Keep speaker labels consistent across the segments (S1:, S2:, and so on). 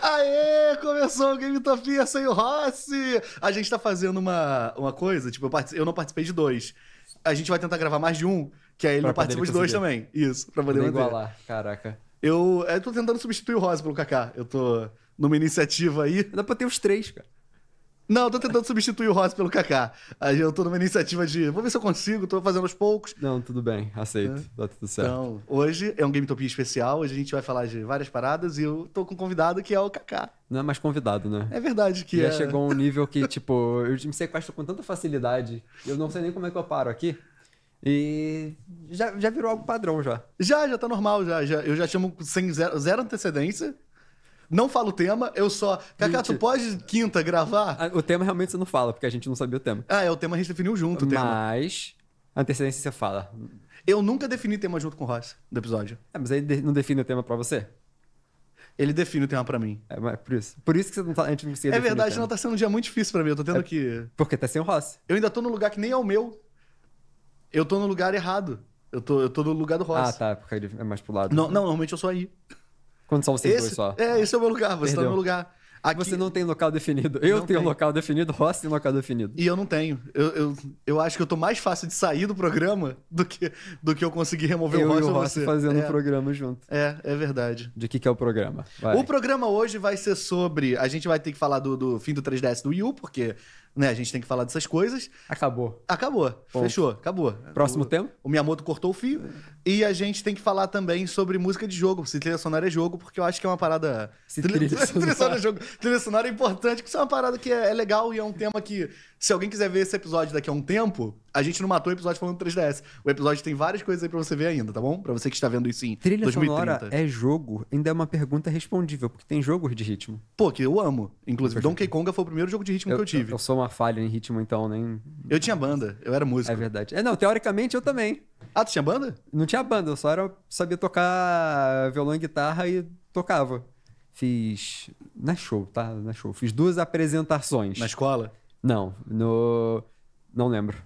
S1: Aê, começou o Game Topia sem o Rossi! A gente tá fazendo uma, uma coisa, tipo, eu, eu não participei de dois. A gente vai tentar gravar mais de um, que aí ele pra não participa de dois também. Isso, pra poder, igualar, caraca. Eu, eu tô tentando substituir o Rossi pelo Kaká. Eu tô numa iniciativa aí. Dá pra ter os três, cara. Não, eu tô tentando substituir o Rossi pelo Kaká. Aí eu tô numa iniciativa de. Vou ver se eu consigo, tô fazendo aos poucos.
S2: Não, tudo bem, aceito. É. Tá tudo certo.
S1: Então, hoje é um Game Topia especial, hoje a gente vai falar de várias paradas e eu tô com um convidado que é o Kaká.
S2: Não é mais convidado, né? É verdade que. Já é... chegou a um nível que, tipo, eu me sequestro com tanta facilidade. Eu não sei nem como é que eu paro aqui. E já, já virou algo padrão já. Já, já tá normal, já. já eu já chamo sem zero, zero
S1: antecedência não falo o tema, eu só. Cacá, tu pode quinta gravar? Ah, o
S2: tema realmente você não fala, porque a gente não sabia o tema. Ah, é, o tema a gente definiu junto o tema. Mas. Antecedência você fala. Eu nunca defini tema junto com o Ross do episódio. É, mas ele não define o tema pra você? Ele define o tema pra mim. É, mas é por isso. Por isso que você não tá, a gente não é definir. É verdade, não tá
S1: sendo um dia muito difícil pra mim. Eu tô tendo é,
S2: que. Porque tá sem o Ross.
S1: Eu ainda tô num lugar que nem é o meu. Eu tô no lugar errado. Eu tô, eu tô no lugar do Ross. Ah,
S2: tá, porque ele é mais pro lado. Não, não
S1: normalmente eu sou aí.
S2: Quando são vocês esse, dois só.
S1: É, esse é o meu lugar, você Perdeu. tá no meu lugar. Aqui... Você não tem local definido. Eu tenho tem. local
S2: definido, Ross tem local definido.
S1: E eu não tenho. Eu, eu, eu, acho que eu tô mais fácil de sair do programa do que, do que eu conseguir remover eu o Ross. Eu e o Ross fazendo o é.
S2: programa junto. É, é verdade. De que que é o programa? Vai. O
S1: programa hoje vai ser sobre... A gente vai ter que falar do, do fim do 3DS do Wii U, porque né? A gente tem que falar dessas coisas. Acabou. Acabou. Fechou. Acabou. Próximo o, tema? O Miyamoto cortou o fio. E a gente tem que falar também sobre música de jogo, se trilha sonora é jogo, porque eu acho que é uma parada. Se trilha, trilha sonora é jogo. Trilha sonora é importante, porque isso é uma parada que é, é legal e é um tema que se alguém quiser ver esse episódio daqui a um tempo, a gente não matou o episódio falando 3DS. O episódio tem várias coisas aí pra você ver ainda, tá bom? Pra você que está vendo isso em Trilha 2030. sonora
S2: é jogo? Ainda é uma pergunta respondível, porque tem jogos de ritmo. Pô, que eu amo. Inclusive, Perfeito. Donkey Konga foi o primeiro jogo de ritmo eu, que eu tive. Eu, eu sou uma falha em ritmo, então, nem... Eu tinha banda, eu era músico. É verdade. É, não, teoricamente eu também. Ah, tu tinha banda? Não tinha banda, eu só era, sabia tocar violão e guitarra e tocava. Fiz... Na é show, tá? Na é show. Fiz duas apresentações. Na escola? Não, no. Não lembro.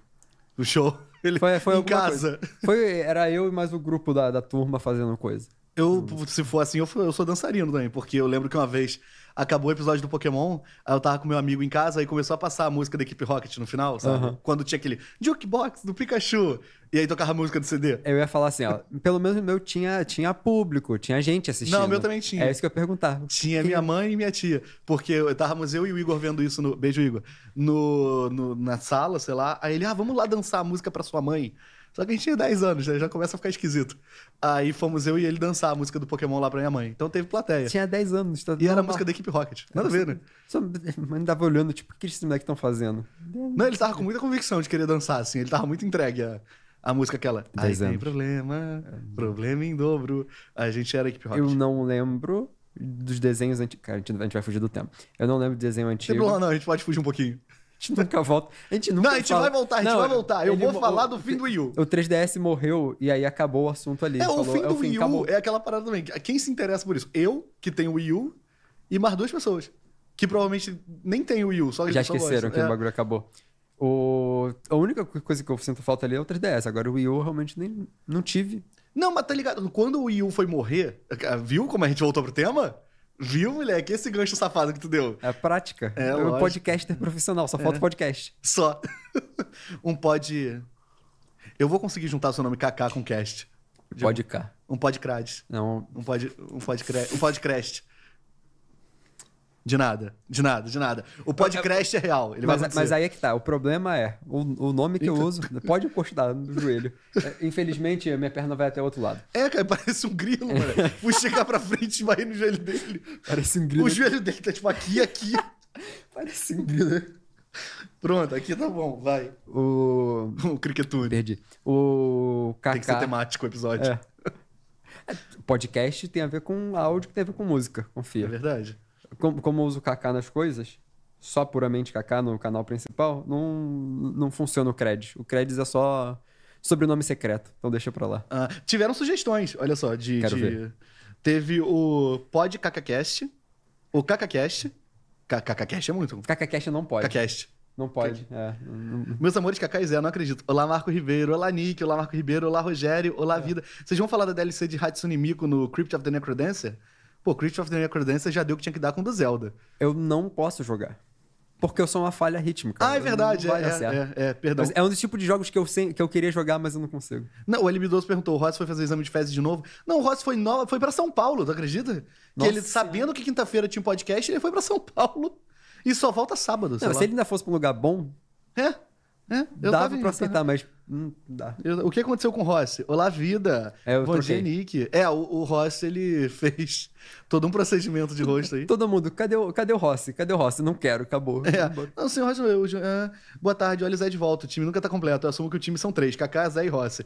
S2: O show? Ele foi, foi em casa. Foi, era eu e mais o grupo da, da turma fazendo coisa. Eu, hum. se for assim, eu, eu
S1: sou dançarino também, porque eu lembro que uma vez acabou o episódio do Pokémon, aí eu tava com meu amigo em casa, aí começou a passar a música da Equipe Rocket no final, sabe? Uhum. Quando tinha aquele jukebox do Pikachu, e aí tocava
S2: a música do CD. Eu ia falar assim, ó, pelo menos o meu tinha, tinha público, tinha gente assistindo. Não, o meu também tinha. É isso que eu ia perguntar. Tinha minha mãe e minha tia, porque eu eu e o Igor vendo isso no... Beijo, Igor.
S1: No, no, na sala, sei lá, aí ele, ah, vamos lá dançar a música pra sua mãe. Só que a gente tinha 10 anos, né? já começa a ficar esquisito. Aí fomos eu e ele dançar a música do Pokémon lá pra minha mãe. Então teve plateia. Tinha 10 anos. Tá... E era a música da Equipe Rocket. Nada a ver, né? Só, mãe tava olhando, tipo, o que esses moleques estão fazendo? Não, ele tava com muita convicção de querer dançar, assim. Ele tava muito entregue a, a música
S2: aquela. Aí tem
S1: problema,
S2: problema em dobro. A gente era a Equipe Rocket. Eu não lembro dos desenhos antigos. Cara, a gente vai fugir do tempo. Eu não lembro do desenho antigo. Não, não, a gente pode fugir um pouquinho gente nunca volta. A gente nunca Não, a gente fala. vai voltar, a gente não, vai voltar. Eu vou falar do fim do Wii U. O 3DS morreu e aí acabou o assunto ali. É, o fim do é o fim, Wii U acabou. é aquela parada também. Quem se interessa por isso?
S1: Eu, que tenho o Wii U, e mais duas pessoas. Que provavelmente nem tem o Wii U, só que Já esqueceram que é. o bagulho
S2: acabou. O... A única coisa que eu sinto falta ali é o 3DS. Agora o Wii U eu realmente nem... não tive. Não, mas tá ligado? Quando o Wii U foi morrer, eh, viu como a gente voltou
S1: pro tema? Viu, moleque? Esse gancho safado que tu deu. É prática. É, eu podcaster profissional, só é. falta podcast. Só. um pod. Eu vou conseguir juntar o seu nome KK com cast. k Um podcrad. Não. Um pod. Um podcrad. Um podcrest. De nada, de nada, de nada. O podcast é real,
S2: ele mas, vai Mas aí é que tá, o problema é, o, o nome que eu uso, pode postar no joelho. É, infelizmente, minha perna vai até o outro lado. É, cara, parece um grilo, mano. Fui chegar pra frente e vai no joelho dele. Parece um grilo. O joelho dele tá tipo aqui e aqui. parece um grilo. Pronto, aqui tá bom, vai. O... O Cricketune. Perdi. O Kaká... Tem que ser temático o episódio. É. é. Podcast tem a ver com áudio, que tem a ver com música, confia. É verdade como, como eu uso Kaká nas coisas, só puramente Kaká no canal principal, não, não funciona o Creds. O Creds é só sobrenome secreto, então deixa pra lá. Ah,
S1: tiveram sugestões, olha só, de. Quero de... Ver. Teve o Pod KKCast, o KKCast. KKCast é muito. KKCast não pode. KKCast. Não pode. É. Meus amores, Cacá e Zé, não acredito. Olá, Marco Ribeiro. Olá, Nick. Olá, Marco Ribeiro. Olá, Rogério. Olá, é. Vida. Vocês vão falar da DLC de Hatsune Miku no Crypt of the Necrodancer? Pô, Christopher of the Necrodancer já deu o que tinha que dar com o do Zelda. Eu não posso jogar. Porque eu sou uma falha rítmica. Ah, é verdade. Não vai é, dar certo. É, é, é, perdão. Mas é
S2: um dos tipos de jogos que eu, sem, que eu queria jogar, mas eu não consigo.
S1: Não, o LB12 perguntou: o Ross foi fazer o exame de fezes de novo? Não, o Ross foi, no... foi para São Paulo, tu acredita? Nossa. Que ele, sabendo que quinta-feira tinha um podcast, ele foi para São Paulo e só volta sábado. Não, se lá. ele ainda fosse pra um lugar bom. É. É, eu dava tava pra aceitar, tá.
S2: mas Hum, dá.
S1: Eu, o que aconteceu com o Rossi? Olá, vida! É, eu Bom dia, Nick. É, o, o Rossi, ele fez
S2: todo um procedimento de rosto aí. Todo mundo, cadê o, cadê o Rossi? Cadê o Rossi? Não quero, acabou. É. Não, senhor Rossi,
S1: eu, é. boa tarde, olha o Zé de volta. O time nunca tá completo. Eu assumo que o time são três: Kaká, Zé e Rossi.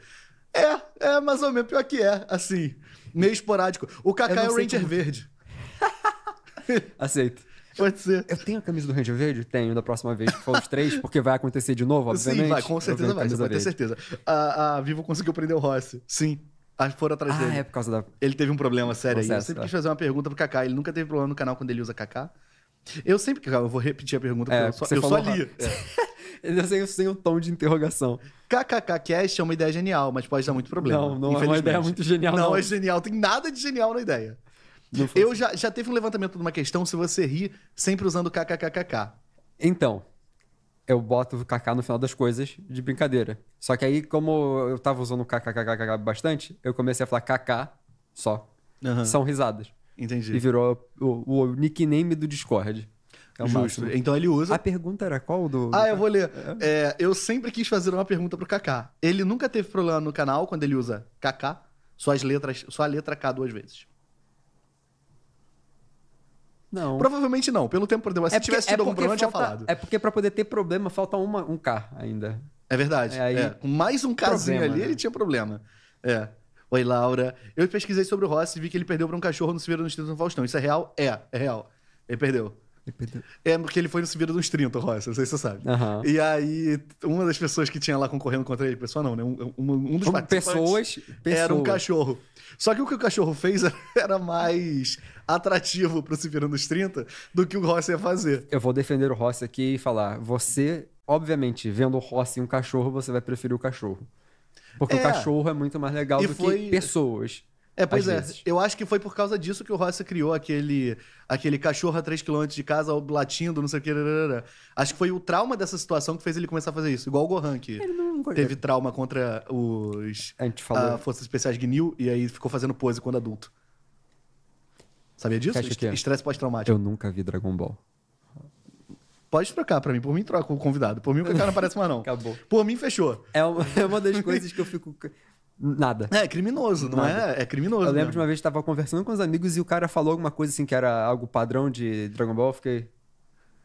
S1: É, é mais ou menos, pior que é, assim. Meio esporádico. O Kaká é o Ranger como... Verde.
S2: Aceito. Pode ser. Eu tenho a camisa do Ranger Verde? Tenho, da próxima vez que for os três, porque vai acontecer de novo, obviamente. Sim, vai, com certeza vai, você pode ter certeza.
S1: A, a Vivo conseguiu prender o Rossi, sim. Foram atrás ah, dele. é por causa da... Ele teve um problema sério Processo, aí. Eu sempre é. quis fazer uma pergunta pro Kaká. Ele nunca teve problema no canal quando ele usa Kaká. Eu sempre... Cara, eu vou repetir a pergunta, é, porque eu só, eu falou... só li. É. Eu um o tom de interrogação. Cast é uma ideia genial, mas pode dar muito problema. Não, não é uma ideia muito genial. Não, não, é genial. Tem nada de genial na ideia.
S2: Eu já, já teve um levantamento de uma questão se você ri sempre usando kkkkk. Então, eu boto o kkk no final das coisas de brincadeira. Só que aí, como eu tava usando kkkk kkkkk bastante, eu comecei a falar kk só. Uhum. São risadas. Entendi. E virou o, o nickname do Discord. É Justo. Máximo. Então ele usa. A pergunta era qual do. Ah,
S1: eu vou ler. É. É, eu sempre quis fazer uma pergunta pro Kaká. Ele nunca teve problema no canal quando ele usa Kaká, só as letras, só a letra K duas vezes. Não. Provavelmente não, pelo tempo que Mas é se porque, tivesse tido é algum problema, falta, tinha falado. É
S2: porque para poder ter problema, falta uma, um K ainda. É verdade. É, aí, é. Com mais um Kzinho ali, né? ele tinha
S1: problema. É. Oi, Laura. Eu pesquisei sobre o Rossi e vi que ele perdeu para um cachorro no Se dos nos 30 no Faustão. Isso é real? É, é real. Ele perdeu. Ele perdeu. É, porque ele foi no Se dos nos 30, Rossi. Não sei se você sabe. E aí, uma das pessoas que tinha lá concorrendo contra ele, pessoa não, né? Um, um, um dos um, participantes pessoas, pessoas. Era um cachorro. Só que o que o cachorro fez era mais
S2: atrativo para Se Vira nos 30 do que o Rossi ia fazer. Eu vou defender o Rossi aqui e falar: você, obviamente, vendo o Rossi um cachorro, você vai preferir o cachorro.
S1: Porque é. o cachorro
S2: é muito mais legal e do foi... que pessoas. É, pois é. Vezes.
S1: Eu acho que foi por causa disso que o Rossi criou aquele, aquele cachorro a 3km de casa latindo, não sei o que. Rarara. Acho que foi o trauma dessa situação que fez ele começar a fazer isso. Igual o Gohan, que teve trauma contra os a gente falou. A Forças Especiais Gnil e aí ficou fazendo pose quando adulto.
S2: Sabia disso? Que é? Estresse pós-traumático. Eu nunca vi Dragon Ball.
S1: Pode trocar pra mim. Por
S2: mim, troca o convidado. Por mim, o cara não aparece mais, não. Acabou. Por mim, fechou. É uma, é uma das coisas que eu fico. Nada. É, é criminoso, não é? Nada. é? É criminoso. Eu lembro mesmo. de uma vez que tava conversando com os amigos e o cara falou alguma coisa assim que era algo padrão de Dragon Ball. Eu fiquei.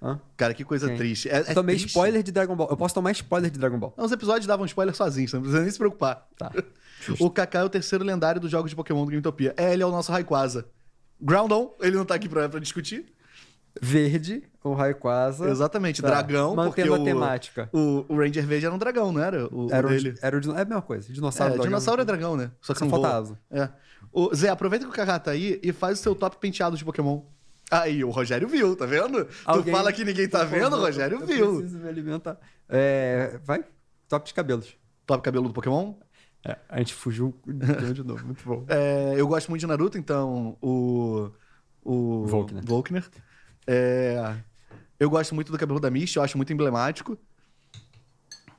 S2: Hã? Cara, que coisa triste. É, é tomei triste. spoiler de Dragon Ball. Eu posso tomar spoiler de Dragon Ball. Não, os episódios davam spoiler sozinhos, você não precisa nem se preocupar. Tá.
S1: o Kaká é o terceiro lendário dos jogos de Pokémon do Game Topia. É, ele é o nosso Raikwaza. Ground
S2: on, ele não tá aqui pra, pra discutir. Verde, o Raikwaza. Exatamente, tá. dragão. Mantendo porque a temática.
S1: O, o Ranger Verde era um dragão, não era? O, era, o, dele.
S2: era o, é a mesma coisa. Dinossauro é, dragão. Dinossauro é dragão, né? Só que são falta
S1: É. O, Zé, aproveita que o Kaká tá aí e faz o seu top penteado de Pokémon. Aí, o Rogério viu, tá vendo? Alguém... Tu fala que ninguém tá vendo, o Rogério viu. Eu preciso me alimentar. É, vai, top de cabelos. Top cabelo do Pokémon? É,
S2: a gente fugiu de novo, muito bom.
S1: É, eu gosto muito de Naruto, então o. O. Volkner. Volkner. É, eu gosto muito do cabelo da Misty, eu acho muito emblemático.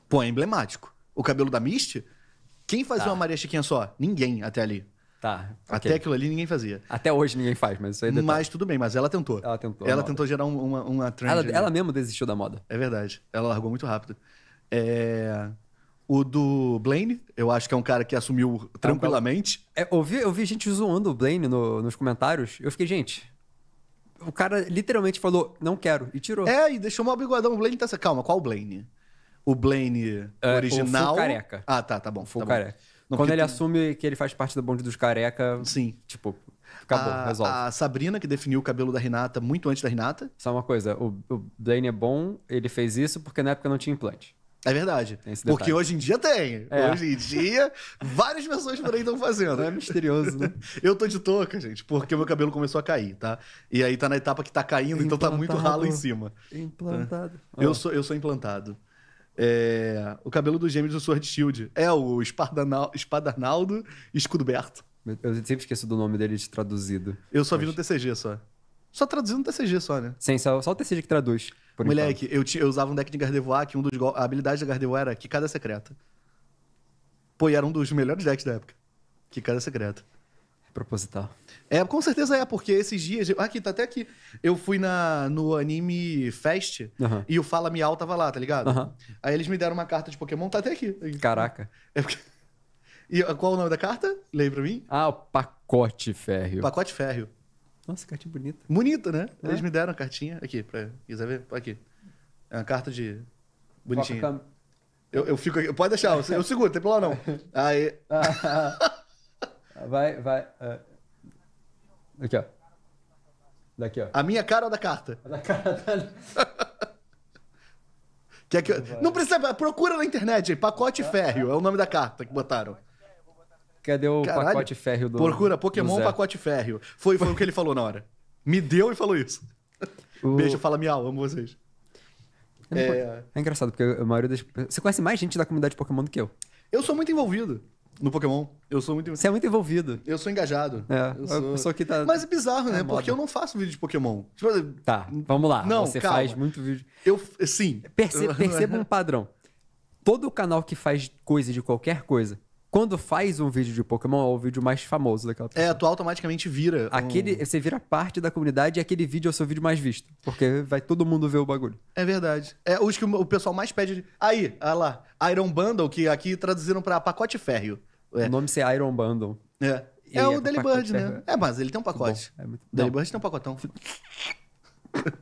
S1: Pô, é emblemático. O cabelo da Misty? Quem fazia tá. uma Maria Chiquinha só? Ninguém até ali.
S2: Tá. Até okay. aquilo ali ninguém fazia. Até hoje ninguém faz, mas isso aí é detalhe. Mas
S1: tudo bem, mas ela tentou. Ela tentou. Ela tentou gerar uma, uma trend. Ela, ela
S2: mesma desistiu da moda. É
S1: verdade. Ela largou muito rápido. É. O do Blaine, eu acho que é um cara
S2: que assumiu tranquilamente. É, eu, vi, eu vi gente zoando o Blaine no, nos comentários. Eu fiquei, gente, o cara literalmente falou, não quero, e tirou. É, e deixou mal bigodão. O Blaine tá. Calma, qual o Blaine? O Blaine é, original. O careca. Ah, tá, tá bom. Full tá careca. Não, Quando ele tu... assume que ele faz parte do bonde dos careca. Sim. Tipo, acabou, a, resolve. A Sabrina, que definiu o cabelo da Renata muito antes da Renata. Só uma coisa, o, o Blaine é bom, ele fez isso porque na época não tinha implante. É verdade. Porque hoje em dia tem. É. Hoje
S1: em dia, várias pessoas por aí estão fazendo. é misterioso, né? Eu tô de touca, gente, porque meu cabelo começou a cair, tá? E aí tá na etapa que tá caindo, implantado. então tá muito ralo em cima. Implantado. Tá? Eu, sou, eu sou implantado. É... O cabelo dos gêmeos do Sword Shield é o
S2: Espadarnaldo Escudoberto. Eu sempre esqueço do nome dele traduzido. Eu só vi no TCG só.
S1: Só traduzindo TCG só, né?
S2: Sim, só, só o TCG que traduz. Moleque, eu, eu, usava
S1: um deck de Gardevoir que um dos a habilidade da Gardevoir era cada Secreta. Pô, e era um dos melhores decks da época. que cada Secreta. Proposital. É, com certeza é, porque esses dias. Aqui, tá até aqui. Eu fui na, no anime Fest e o Fala Miau tava lá, tá ligado? Aí eles me deram uma carta de Pokémon, tá até aqui. Caraca. É porque... E qual o nome da carta? Leia pra mim. Ah, o
S2: Pacote Férreo.
S1: Pacote Férreo. Nossa, cartinha bonita. Bonita, né? É. Eles me deram a cartinha. Aqui, pra quiser ver? Aqui. É uma carta de. Bonitinha. Eu, eu fico aqui. Pode deixar, eu, eu seguro, não tem problema não. Aí. vai, vai. É.
S2: Aqui, ó. Daqui, ó.
S1: A minha cara ou da carta? A da carta. que é que... Não precisa. Procura na internet Pacote ah, férreo ah. é o nome da carta que botaram. Cadê o Caralho, pacote férreo do. Procura Pokémon do pacote férreo. Foi, foi o que ele falou na hora.
S2: Me deu e falou isso. O... Beijo, fala
S1: miau, amo vocês. É...
S2: é... engraçado, porque a maioria das. Você conhece mais gente da comunidade Pokémon do que eu. Eu sou muito envolvido no Pokémon. Eu sou muito Você é muito envolvido.
S1: Eu sou engajado.
S2: É, eu sou... que tá. Mas é bizarro, é né? É porque eu não faço vídeo de Pokémon. Tipo... Tá, vamos lá. Não, Você calma. faz
S1: muito vídeo. Eu. Sim. Perce... Perceba um
S2: padrão. Todo canal que faz coisa de qualquer coisa quando faz um vídeo de Pokémon, é o vídeo mais famoso daquela é, pessoa. É, tu automaticamente vira. Um... Aquele, Você vira parte da comunidade e aquele vídeo é o seu vídeo mais visto. Porque vai todo mundo ver o bagulho. É verdade. É os
S1: que o pessoal mais pede. Aí, olha lá. Iron Bundle, que aqui traduziram para pacote férreo. É. O nome é Iron Bundle. É. É, é, o é Daily Bird, né? É, mas ele tem um pacote. é muito... Daily Bird tem um pacotão.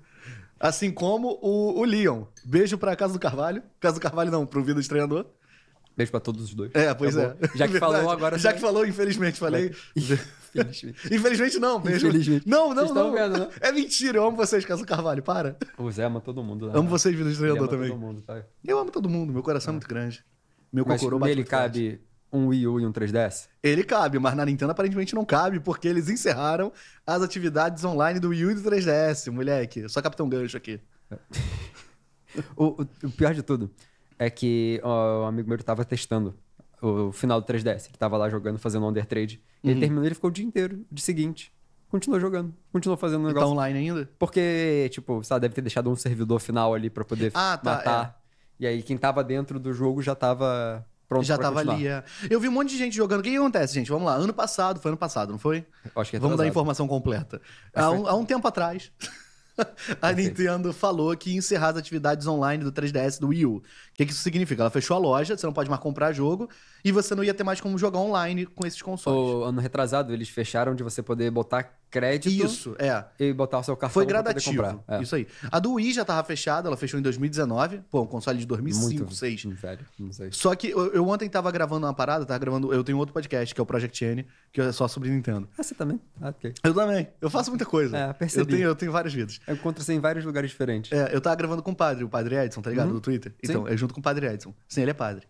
S1: assim como o, o Leon. Beijo pra Casa do Carvalho. Casa do Carvalho não, pro Vida de Treinador.
S2: Beijo pra todos os dois. É, pois é. Já que Verdade. falou agora. Já que falou,
S1: infelizmente, falei.
S2: infelizmente. infelizmente não, beijo. Infelizmente. Não, não, vocês não. Vendo,
S1: né? É mentira, eu amo vocês, Caso Carvalho, para. O Zé ama todo mundo. Né? Amo vocês, Vida Estreador também. Todo mundo, tá? Eu amo todo mundo, meu coração é, é muito grande.
S2: Meu Mas cocorô bate nele cabe um Wii
S1: U e um 3DS? Ele cabe, mas na Nintendo aparentemente não cabe, porque eles encerraram as atividades online do Wii U e do 3DS, moleque. Só Capitão Gancho aqui.
S2: o, o, o pior de tudo, é que ó, um amigo meu estava testando o final do 3DS. Ele estava lá jogando, fazendo Under Trade. Uhum. Ele terminou, ele ficou o dia inteiro, de seguinte. Continuou jogando, continuou fazendo o tá negócio. Tá online ainda? Porque, tipo, sabe, deve ter deixado um servidor final ali para poder ah, tá, matar. É. E aí quem estava dentro do jogo já estava pronto já pra tava continuar. ali, é.
S1: Eu vi um monte de gente jogando. O que, que, acontece, gente? Vamos lá. Ano passado, foi ano passado, não foi?
S2: Acho que é Vamos dar a informação completa.
S1: Há um, há um tempo atrás. a okay. Nintendo falou que ia encerrar as atividades online do 3DS do Wii U. O que, que isso significa? Ela fechou a loja, você não pode mais comprar jogo, e você não ia ter mais como jogar online com esses consoles.
S2: O ano retrasado, eles fecharam de você poder botar crédito. Isso, é. E botar o seu cartão Foi gradativo. É. Isso aí. A do Wii já tava fechada, ela fechou em 2019.
S1: Pô, um console de 2005, Muito
S2: 6. Velho, não sei.
S1: Só que eu, eu, ontem tava gravando uma parada, tava gravando. Eu tenho outro podcast, que é o Project N, que é só sobre Nintendo.
S2: Ah, você também? Ah, ok. Eu também. Eu faço muita coisa. É, percebi. Eu tenho,
S1: eu tenho várias vidas. Eu encontro você em vários lugares diferentes. É, eu tava gravando com o padre, o padre Edson, tá ligado? Uhum. Do Twitter. Então, Sim. é junto com o padre Edson. Sim, ele é padre.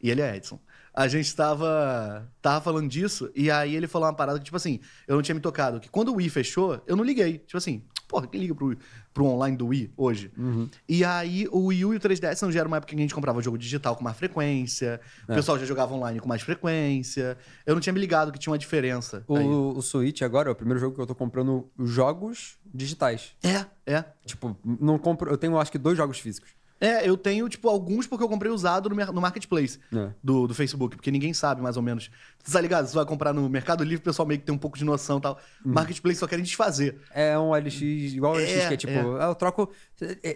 S1: E ele é Edson a gente tava, tava falando disso, e aí ele falou uma parada que, tipo assim, eu não tinha me tocado, que quando o Wii fechou, eu não liguei. Tipo assim, porra, quem liga pro, pro online do Wii hoje? Uhum. E aí o Wii U e o 3DS não já era uma época que a gente comprava jogo digital com mais frequência, é. o pessoal já jogava online com mais frequência.
S2: Eu não tinha me ligado que tinha uma diferença. O, o Switch agora é o primeiro jogo que eu tô comprando jogos digitais. É, é. Tipo, não compro. Eu tenho acho que dois jogos físicos.
S1: É, eu tenho, tipo, alguns porque eu comprei usado no, no marketplace é. do, do Facebook, porque ninguém sabe mais ou menos. Tá ligado? Você vai comprar no Mercado Livre, o pessoal meio que tem um pouco de noção e tal. Hum. Marketplace só querem desfazer.
S2: É um LX, igual o LX, é, que é tipo, é. Ah, eu troco.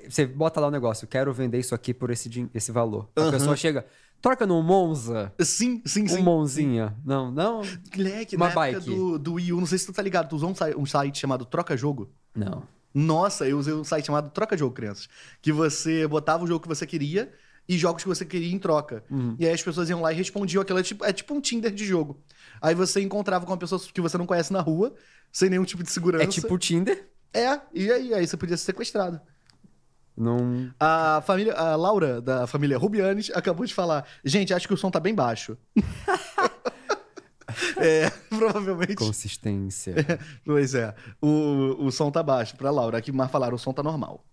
S2: Você é, bota lá o um negócio, quero vender isso aqui por esse, esse valor. A uhum. pessoa chega. Troca no Monza. Sim, sim, um sim. Um Monzinha. Sim. Não, não. Moleque,
S1: uma na bike. do, do Wii U, não sei se tu tá ligado, tu usou um, um site chamado Troca Jogo? Não. Nossa, eu usei um site chamado Troca de Jogo Crianças. Que você botava o jogo que você queria e jogos que você queria em troca. Uhum. E aí as pessoas iam lá e respondiam aquilo. É tipo, é tipo um Tinder de jogo. Aí você encontrava com uma pessoa que você não conhece na rua, sem nenhum tipo de segurança. É tipo o Tinder? É, e aí, aí você podia ser sequestrado. Não. A família. A Laura, da família Rubianes, acabou de falar: gente, acho que o som tá bem baixo.
S2: É, provavelmente. Consistência. É, pois é.
S1: O, o som tá baixo pra Laura aqui, mas falaram o som tá normal.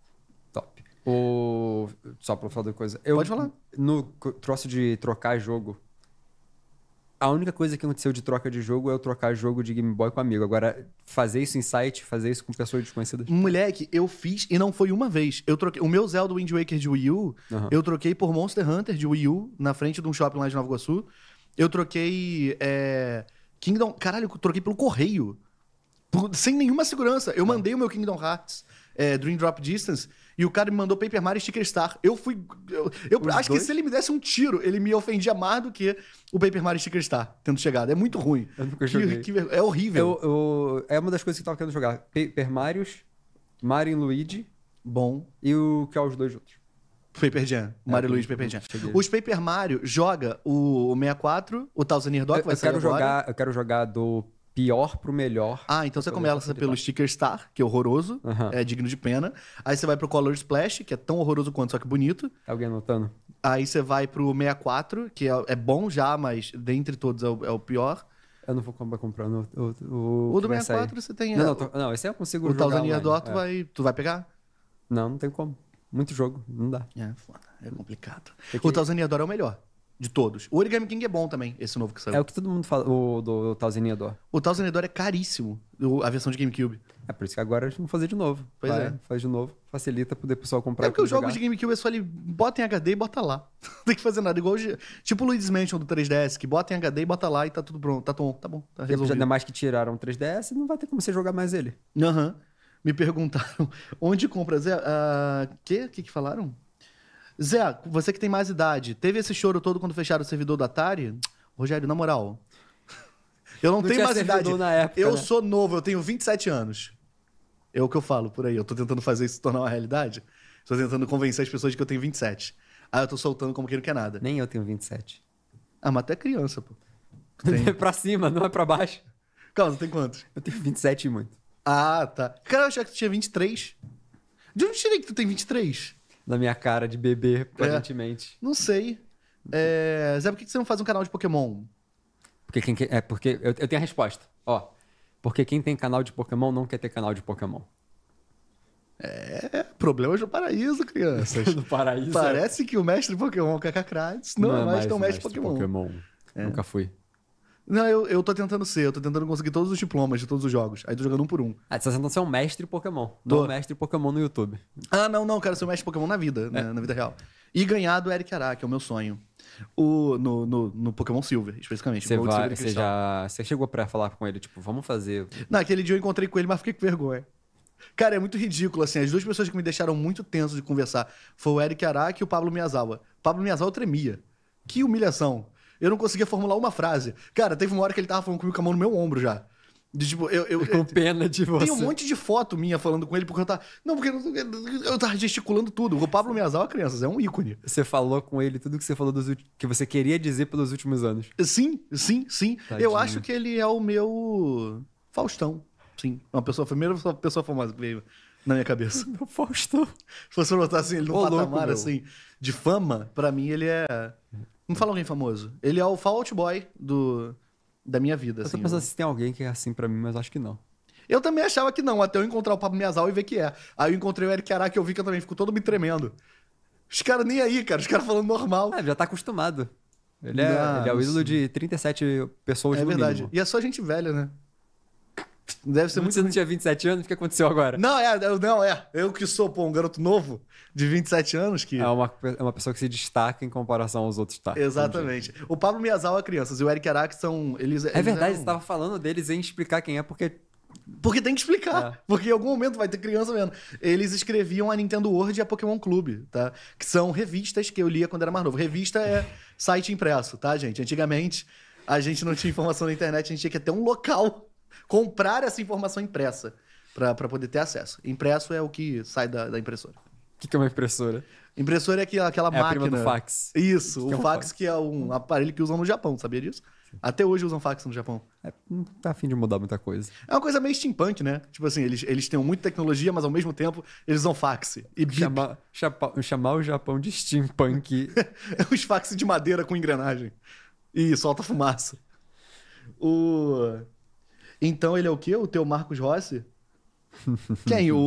S2: Top. O... Só pra falar de coisa. Eu, Pode falar. No troço de trocar jogo, a única coisa que aconteceu de troca de jogo é eu trocar jogo de Game Boy com amigo. Agora, fazer isso em site, fazer isso com pessoas desconhecidas. Moleque, eu fiz e não foi uma vez. Eu troquei. O meu Zelda Wind Waker de Wii
S1: U, uhum. eu troquei por Monster Hunter de Wii U na frente de um shopping lá de Nova Iguaçu. Eu troquei. É, Kingdom. Caralho, eu troquei pelo correio. Por, sem nenhuma segurança. Eu tá. mandei o meu Kingdom Hearts é, Dream Drop Distance e o cara me mandou Paper Mario e Sticker Star. Eu fui. Eu, eu acho dois? que se ele me desse um tiro, ele me ofendia mais do que o Paper Mario e Sticker Star tendo chegado. É muito ruim. É eu nunca Que, que, é
S2: horrível. Eu, é uma das coisas que eu tava querendo jogar. Paper Marios, Mario e Luigi. Bom. E o que é os dois juntos. Paper Jam. É, Mario é, Luigi Paper Jam. Os
S1: Paper Mario joga o 64, o Thousand Year Dog eu, vai ser quero Jogar,
S2: eu quero jogar do pior pro melhor. Ah, então você começa pelo Sticker
S1: Star, que é horroroso, é digno de pena. Aí você vai pro Color Splash, que é tão horroroso quanto, só que bonito. Tá alguém anotando. Aí você vai pro 64, que é, é bom já, mas dentre todos
S2: é o, é o pior. Eu não vou comprar o, o, o do 64 sair. você tem. Não, não, tô, não, esse eu consigo o jogar. O Thousand Year Dog, é. vai, tu vai pegar? Não, não tem como. Muito jogo, não dá. É,
S1: foda. É complicado. É que... O Talzaniador é o melhor de todos. O Origami King é bom também, esse novo que saiu. É o
S2: que todo mundo fala, o do Talzaniador. O Talzaniador é caríssimo, a versão de GameCube. É por isso que agora a gente vai fazer de novo. Pois Vai, é. Faz de novo, facilita o pessoal comprar. É porque os jogos de
S1: GameCube é só ele bota em HD e bota lá. não tem que fazer nada. Igual tipo o Luigi's Mansion do 3DS, que bota em HD e bota lá e tá tudo pronto. Tá bom, tá bom. Tá resolvido. Ainda
S2: mais que tiraram o 3DS, não vai
S1: ter como você jogar mais ele. Aham. Uhum me perguntaram onde compra. Zé, uh, ah, que? que que falaram? Zé, você que tem mais idade, teve esse choro todo quando fecharam o servidor do Atari? Rogério, na moral. Eu não, não tenho mais idade. Na época, eu né? sou novo, eu tenho 27 anos. É o que eu falo por aí. Eu tô tentando fazer isso tornar uma realidade. Tô tentando convencer as pessoas de que eu tenho 27. Aí ah, eu tô soltando como que não quer nada. Nem eu tenho 27. Ah, mas até criança, pô.
S2: Tem... é pra cima, não é pra baixo. Calma, tem quantos? Eu tenho 27 e muito. Ah, tá. Cara, eu achava que tu tinha 23. De onde tirei que tu tem 23? Na minha cara de bebê, é. aparentemente.
S1: É, não sei. É... Zé, por que você não faz um canal de Pokémon?
S2: Porque quem quer... É, porque... Eu, eu tenho a resposta. Ó, porque quem tem canal de Pokémon não quer ter canal de Pokémon. É, problemas do paraíso, crianças. do paraíso. É. Parece
S1: é. que o mestre Pokémon, Kaká não, não é, é mais, mais tão mestre, mestre Pokémon.
S2: Pokémon. É. Nunca fui.
S1: Não, eu, eu tô tentando ser, eu tô tentando conseguir todos os diplomas de todos os jogos. Aí tô jogando um por um.
S2: Ah, você tá tentando ser um mestre Pokémon. Tô. Não um mestre Pokémon no YouTube. Ah, não, não, cara, ser um mestre Pokémon na vida, né, é. né, na vida real. E
S1: ganhar do Eric Arak que é o meu sonho. O, no, no, no Pokémon Silver, especificamente. Você, vai, Silver você
S2: já. Você chegou pra falar com ele, tipo, vamos fazer.
S1: Naquele dia eu encontrei com ele, mas fiquei com vergonha. Cara, é muito ridículo, assim. As duas pessoas que me deixaram muito tenso de conversar foi o Eric Arak e o Pablo Miyazawa. Pablo Miyazawa tremia. Que humilhação. Eu não conseguia formular uma frase. Cara, teve uma hora que ele tava falando comigo com a mão no meu ombro já. De, tipo, eu, eu, com pena de você. Tem um monte de foto minha falando com ele, porque eu tava. Não, porque eu tava gesticulando tudo. O Pablo é crianças, é um
S2: ícone. Você falou com ele tudo que você falou dos que você queria dizer pelos últimos anos. Sim, sim, sim. Tadinho. Eu acho que
S1: ele é o meu Faustão. Sim. Uma pessoa, a primeira pessoa famosa que veio na minha cabeça.
S2: Meu Faustão. Se
S1: você notar assim, ele no patamar louco, assim, de fama, para mim ele é. Me fala alguém famoso. Ele é o Fault Boy do, da minha vida. Eu assim, tô pensando se tem alguém que é assim pra mim, mas acho que não. Eu também achava que não, até eu encontrar o Pablo Miasal e ver que é. Aí eu encontrei o Eric Araque que eu vi que eu também fico todo me tremendo. Os caras nem aí, cara. Os caras falando normal. Ah, já tá acostumado. Ele é, ele é o ídolo
S2: de 37 pessoas é no verdade. mínimo.
S1: E é só gente velha, né? Deve ser muito. Você não tinha 27 anos? O que aconteceu agora? Não, é, eu, não, é. Eu que sou, pô, um garoto novo de 27 anos que. É uma,
S2: é uma pessoa que se destaca em comparação aos outros tá? Exatamente.
S1: O Pablo Miyazawa é crianças e o Eric Araki
S2: são. Eles, é verdade, eram... você estava falando deles sem explicar quem é, porque
S1: porque tem que explicar. É. Porque em algum momento vai ter criança vendo. Eles escreviam a Nintendo World e a Pokémon Clube, tá? Que são revistas que eu lia quando era mais novo. Revista é site impresso, tá, gente? Antigamente, a gente não tinha informação na internet, a gente tinha que ter um local comprar essa informação impressa para poder ter acesso. Impresso é o que sai da, da impressora. O que, que é uma impressora? Impressora é aquela, aquela é máquina. A prima do fax. Isso, que é o que é um fax, fax, que é um aparelho que usam no Japão, sabia disso? Sim. Até hoje usam fax no Japão. É, não
S2: tá afim de mudar muita coisa.
S1: É uma coisa meio steampunk, né? Tipo assim, eles, eles têm muita tecnologia, mas ao mesmo tempo eles usam fax. E chamar, chapa, chamar o Japão de steampunk. é uns fax de madeira com engrenagem. E solta fumaça. O. Então ele é o quê? O teu Marcos Rossi?
S2: Quem? O,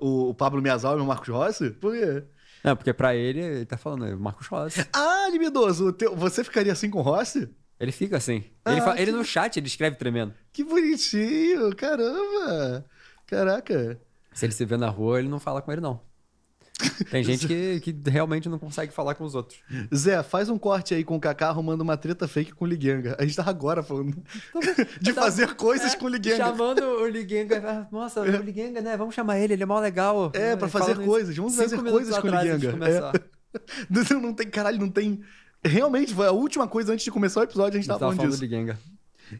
S1: o, o Pablo Miazal e o Marcos Rossi? Por quê?
S2: É, porque pra ele, ele tá falando, é Marcos Rossi. Ah, Libidoso, teu, você ficaria assim com o Rossi? Ele fica assim. Ah, ele, fala, que... ele no chat, ele escreve tremendo.
S1: Que bonitinho, caramba. Caraca.
S2: Se ele se vê na rua, ele não fala com ele, não. Tem gente que, que realmente não consegue falar com os outros.
S1: Zé, faz um corte aí com o Kaká arrumando uma treta fake com o Liguenga. A gente
S2: tava tá agora falando de tá fazer coisas é, com o Liguenga. Chamando o Liguenga. Nossa, é. o Liguenga, né? Vamos chamar ele, ele é mó legal. É, para fazer coisas. Vamos fazer coisas com o Liguenga. É.
S1: Não, não tem, caralho, não tem... Realmente, foi a última coisa antes de começar o episódio, a gente tava, tava falando, falando disso. Do Liguenga.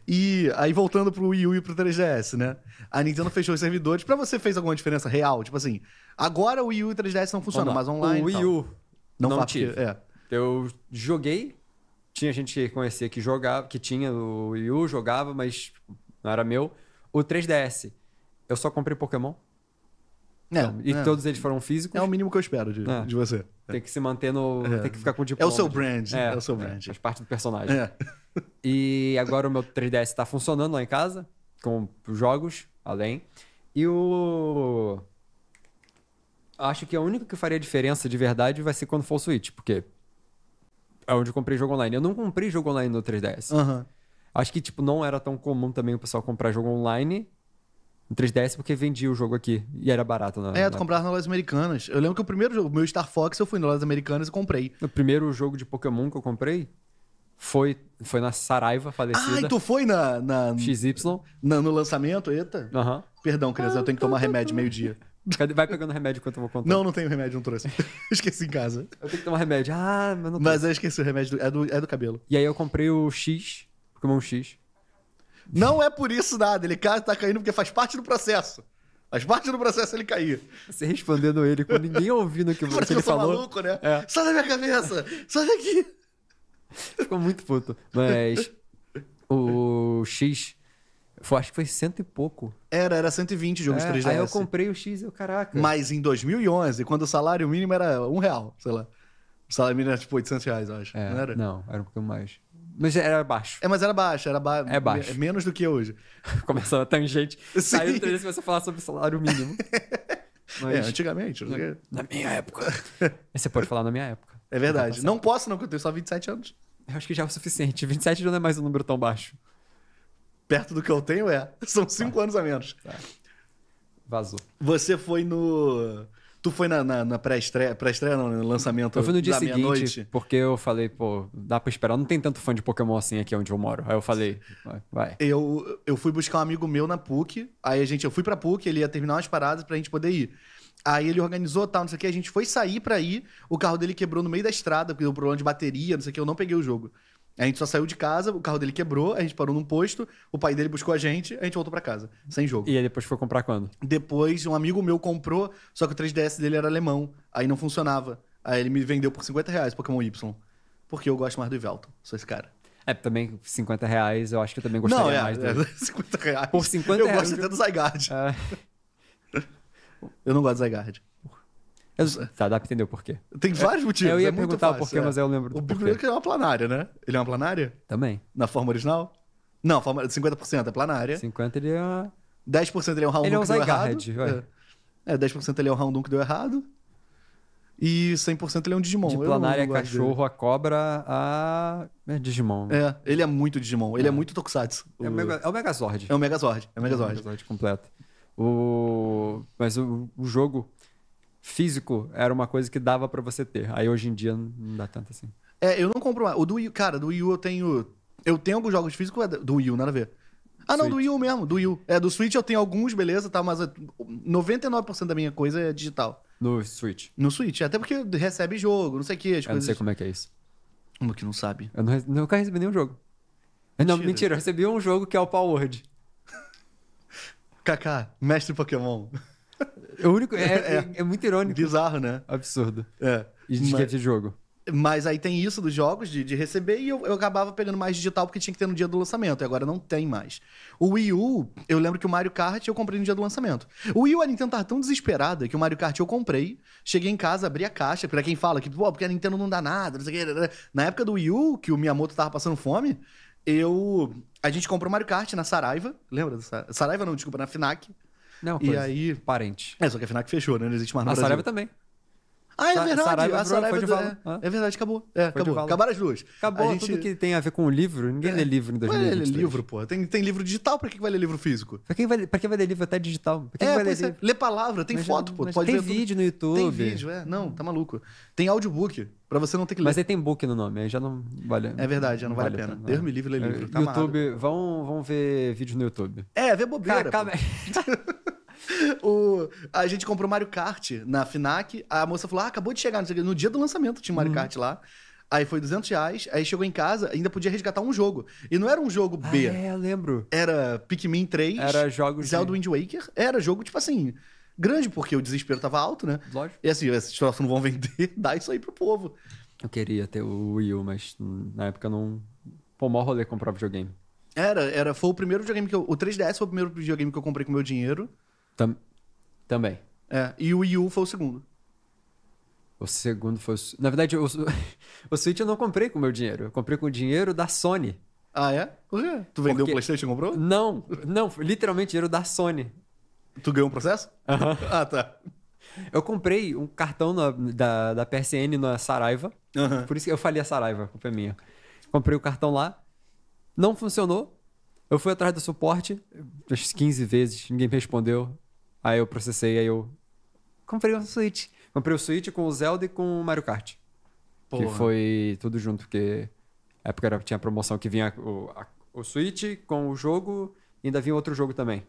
S1: E aí, voltando pro Wii U e pro 3DS, né? A Nintendo fechou os servidores. Pra você fez alguma diferença real? Tipo assim, agora o Wii U e 3DS não funcionam, mas online. O Wii U não, não tive. Porque, é.
S2: Eu joguei, tinha gente que conhecia que jogava, que tinha o Wii U, jogava, mas não era meu. O 3DS, eu só comprei Pokémon. É, então, e é. todos eles foram físicos. É o mínimo que eu espero de, é. de você. Tem que se manter no. É. Tem que ficar com o é diploma. É, é o seu brand. De... É, o seu brand. faz parte do personagem. É. E agora o meu 3DS tá funcionando lá em casa, com jogos além. E o. Acho que a única que faria diferença de verdade vai ser quando for o Switch, porque é onde eu comprei jogo online. Eu não comprei jogo online no 3DS. Uhum. Acho que, tipo, não era tão comum também o pessoal comprar jogo online no 3DS porque vendia o jogo aqui e era barato. Na, é, tu na...
S1: comprava nas lojas americanas. Eu lembro que o primeiro jogo, meu Star Fox, eu fui nas lojas
S2: americanas e comprei. O primeiro jogo de Pokémon que eu comprei foi, foi na Saraiva falecida. Ah, e tu foi na. na XY. Na, no lançamento, eita? Uhum. Perdão, criança, eu ah, tenho que tomar então tá remédio meio-dia. Vai pegando remédio enquanto eu vou contar. Não, não tenho remédio, não trouxe. esqueci em casa.
S1: Eu tenho que tomar remédio. Ah, mas não Mas eu esqueci o remédio. Do, é, do, é do cabelo. E aí eu comprei o X, Pokémon X. Não é por isso nada. Ele tá caindo porque faz parte do processo.
S2: Faz parte do processo ele cair. Você respondendo ele com ninguém ouvindo o que você falou. Parece que eu sou maluco,
S1: né? É. Sai da minha cabeça! Sai daqui!
S2: Ficou muito puto. Mas o X, foi, acho que foi cento e pouco. Era, era 120 jogos é, 3DS. Aí eu comprei o X e eu, caraca. Mas
S1: em 2011, quando o salário mínimo era um real, sei lá. O salário mínimo era tipo 800 reais, eu acho. É, não era? Não, era um pouquinho mais.
S2: Mas era baixo. É, mas era
S1: baixo, era ba... é baixo.
S2: menos do que hoje. começou a tangente. Sim. Aí o 3
S1: começou a falar sobre salário mínimo.
S2: É, mas... É, antigamente. Na, na minha época. Você pode falar na
S1: minha época. É verdade. Não, posso, não, porque eu tenho só
S2: 27 anos. Eu acho que já é o suficiente. 27 não é mais um número tão baixo. Perto do que eu tenho, é. São 5 tá. anos a menos. Tá. Vazou.
S1: Você foi no. Tu foi na, na, na pré-estreia, pré-estreia não, no né? lançamento Eu fui no dia seguinte, noite.
S2: porque eu falei, pô, dá pra esperar, não tem tanto fã de Pokémon assim aqui onde eu moro. Aí eu falei, vai. vai. Eu, eu fui buscar um amigo meu na PUC, aí a gente, eu fui pra PUC, ele ia
S1: terminar umas paradas pra gente poder ir. Aí ele organizou tal, não sei o que. A gente foi sair pra ir. O carro dele quebrou no meio da estrada, porque deu problema de bateria, não sei o que. Eu não peguei o jogo. A gente só saiu de casa, o carro dele quebrou, a gente parou num posto, o pai dele buscou a gente, a gente voltou para casa, sem
S2: jogo. E aí depois foi comprar quando?
S1: Depois, um amigo meu comprou, só que o 3DS dele era alemão, aí não funcionava. Aí ele me vendeu por 50 reais Pokémon Y. Porque eu gosto mais do Ivelton, sou esse cara.
S2: É, também 50 reais eu acho que eu também gostaria não, é, mais é, dele. É, 50 reais. Por 50 eu reais. Eu gosto até
S1: do Zygarde. É.
S2: Eu não gosto de Zygarde. Tá, dá pra entender o porquê. Tem vários motivos. Eu ia é perguntar o porquê, é. mas eu lembro do O primeiro
S1: que é uma planária, né? Ele é uma planária? Também. Na forma original? Não, forma 50% é planária. 50% ele é 10% ele é um round um que deu errado. Vai. É. é, 10% ele é um round que deu errado. E 100% ele é um Digimon. De planária, cachorro, dele.
S2: a cobra, a... É Digimon. É, ele é muito Digimon.
S1: Ele é, é muito Tokusatsu. É o... É, o Megazord. É o Megazord. É o Megazord. É o Megazord
S2: completo. O... Mas o, o jogo físico era uma coisa que dava para você ter. Aí hoje em dia não dá tanto assim. É, eu não
S1: compro mais. O do Wii, cara, do Wii U eu tenho. Eu tenho alguns jogos físicos é do Wii U, nada a ver. Ah, não, Switch. do Wii U mesmo, do Wii U. É, do Switch eu tenho alguns, beleza, tá, mas 99% é, da minha coisa é digital. No Switch? No Switch, até porque recebe jogo, não
S2: sei o que, as eu coisas... não sei como é que é isso. Como que
S1: não sabe? Eu não, nunca recebi nenhum jogo. Mentira. Não, mentira,
S2: eu recebi um jogo que é o Power Word.
S1: Kaká, mestre Pokémon.
S2: É, único, é, é, é, é, muito irônico. Bizarro, né?
S1: Absurdo. É. E de mas, de jogo. Mas aí tem isso dos jogos, de, de receber, e eu, eu acabava pegando mais digital porque tinha que ter no dia do lançamento, e agora não tem mais. O Wii U, eu lembro que o Mario Kart eu comprei no dia do lançamento. O Wii U, a Nintendo tava tão desesperada que o Mario Kart eu comprei, cheguei em casa, abri a caixa, pra quem fala que, pô, porque a Nintendo não dá nada, não sei o que. Na época do Wii U, que o Miyamoto tava passando fome, eu. A gente comprou Mario Kart na Saraiva. Lembra? Saraiva não, desculpa, na Finac. Não, e aí.
S2: Parente. É, só que a Finac fechou, né? Não existe mais nada. A Saraiva também. Ah, é Sa verdade. Saraiva a Saraiva pode é, é, verdade, acabou. É, acabou. Acabaram as duas. Acabou a gente... tudo que tem a ver com o livro. Ninguém é. lê livro em 2023. Não é livro, pô. Tem, tem livro digital, pra que vai ler livro físico? Pra quem vai, pra quem vai ler livro até digital? Pra quem é, vai ler, é. livro? lê
S1: palavra, tem mas, foto, pô. Pode tem vídeo tudo. no YouTube. Tem vídeo, é.
S2: Não, tá maluco. Tem audiobook. Pra você não ter que ler. Mas aí tem book no nome, aí já não vale. É verdade, já não vale, vale a pena. pena. Deus é. me livre ler livro. É, tá YouTube, vão, vão ver vídeo no YouTube. É, vê bobeira. Caca...
S1: o, a gente comprou Mario Kart na FNAC. A moça falou: ah, acabou de chegar. No dia do lançamento tinha Mario uhum. Kart lá. Aí foi 200 reais, aí chegou em casa, ainda podia resgatar um jogo. E não era um jogo B. Ah, é, eu lembro. Era Pikmin 3. Era jogos Zelda de... Wind Waker. Era jogo, tipo assim,
S2: grande, porque o desespero tava alto, né? Lógico. E assim, esses troços não vão vender, dá isso aí pro povo. Eu queria ter o Wii U, mas na época não... Pô, mó rolê comprar videogame. Era,
S1: era, foi o primeiro videogame que eu... O 3DS foi o primeiro videogame que eu comprei com meu dinheiro. Tam,
S2: também. É, e o Wii U foi o segundo. O segundo foi o... Na verdade, o... o Switch eu não comprei com o meu dinheiro. Eu comprei com o dinheiro da Sony. Ah, é? Por quê? Tu vendeu Porque... o PlayStation e comprou? Não, não, literalmente dinheiro da Sony. Tu ganhou um processo? Uhum. ah, tá. Eu comprei um cartão na, da, da PSN na Saraiva. Uhum. Por isso que eu falei a Saraiva, a culpa é minha. Comprei o cartão lá. Não funcionou. Eu fui atrás do suporte umas 15 vezes, ninguém me respondeu. Aí eu processei, aí eu comprei o Switch. Comprei o Switch com o Zelda e com o Mario Kart. Porra. Que foi tudo junto, porque na época era, tinha promoção que vinha o, a, o Switch com o jogo e ainda vinha outro jogo também.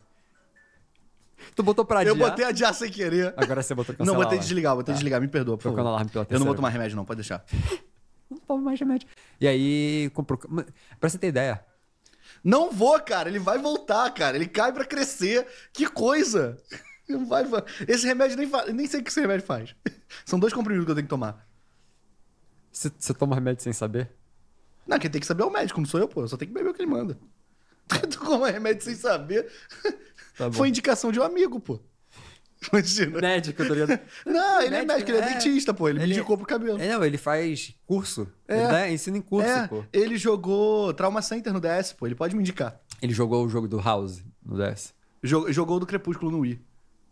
S2: Tu botou pra adiar? Eu botei adiar sem querer. Agora você botou cancelar. Não, botei desligar, botei tá. desligar, me perdoa. Por favor. alarme pela terceira. Eu não boto mais remédio não, pode deixar. não tomo mais remédio. E aí, comprou... Pra você ter ideia,
S1: não vou, cara. Ele vai voltar, cara. Ele cai para crescer. Que coisa! Vai, vai. Esse remédio nem faz. Nem sei o que esse remédio faz. São dois comprimidos que eu tenho que tomar. Você toma remédio sem saber? Não, quem tem que saber é o médico, não sou eu, pô. Eu só tenho que beber o que ele manda. Tu toma remédio sem saber. Tá Foi indicação de um amigo, pô. Imagina. Médico, tá ligado? Não, ele é médico, é médico, ele é, é dentista, pô. Ele, ele indicou pro cabelo. É, não, ele faz curso. É. Ele ensina em curso, é. pô. Ele jogou Trauma Center no DS, pô. Ele pode me indicar. Ele jogou o jogo do House no DS. Jogou, jogou do Crepúsculo no Wii.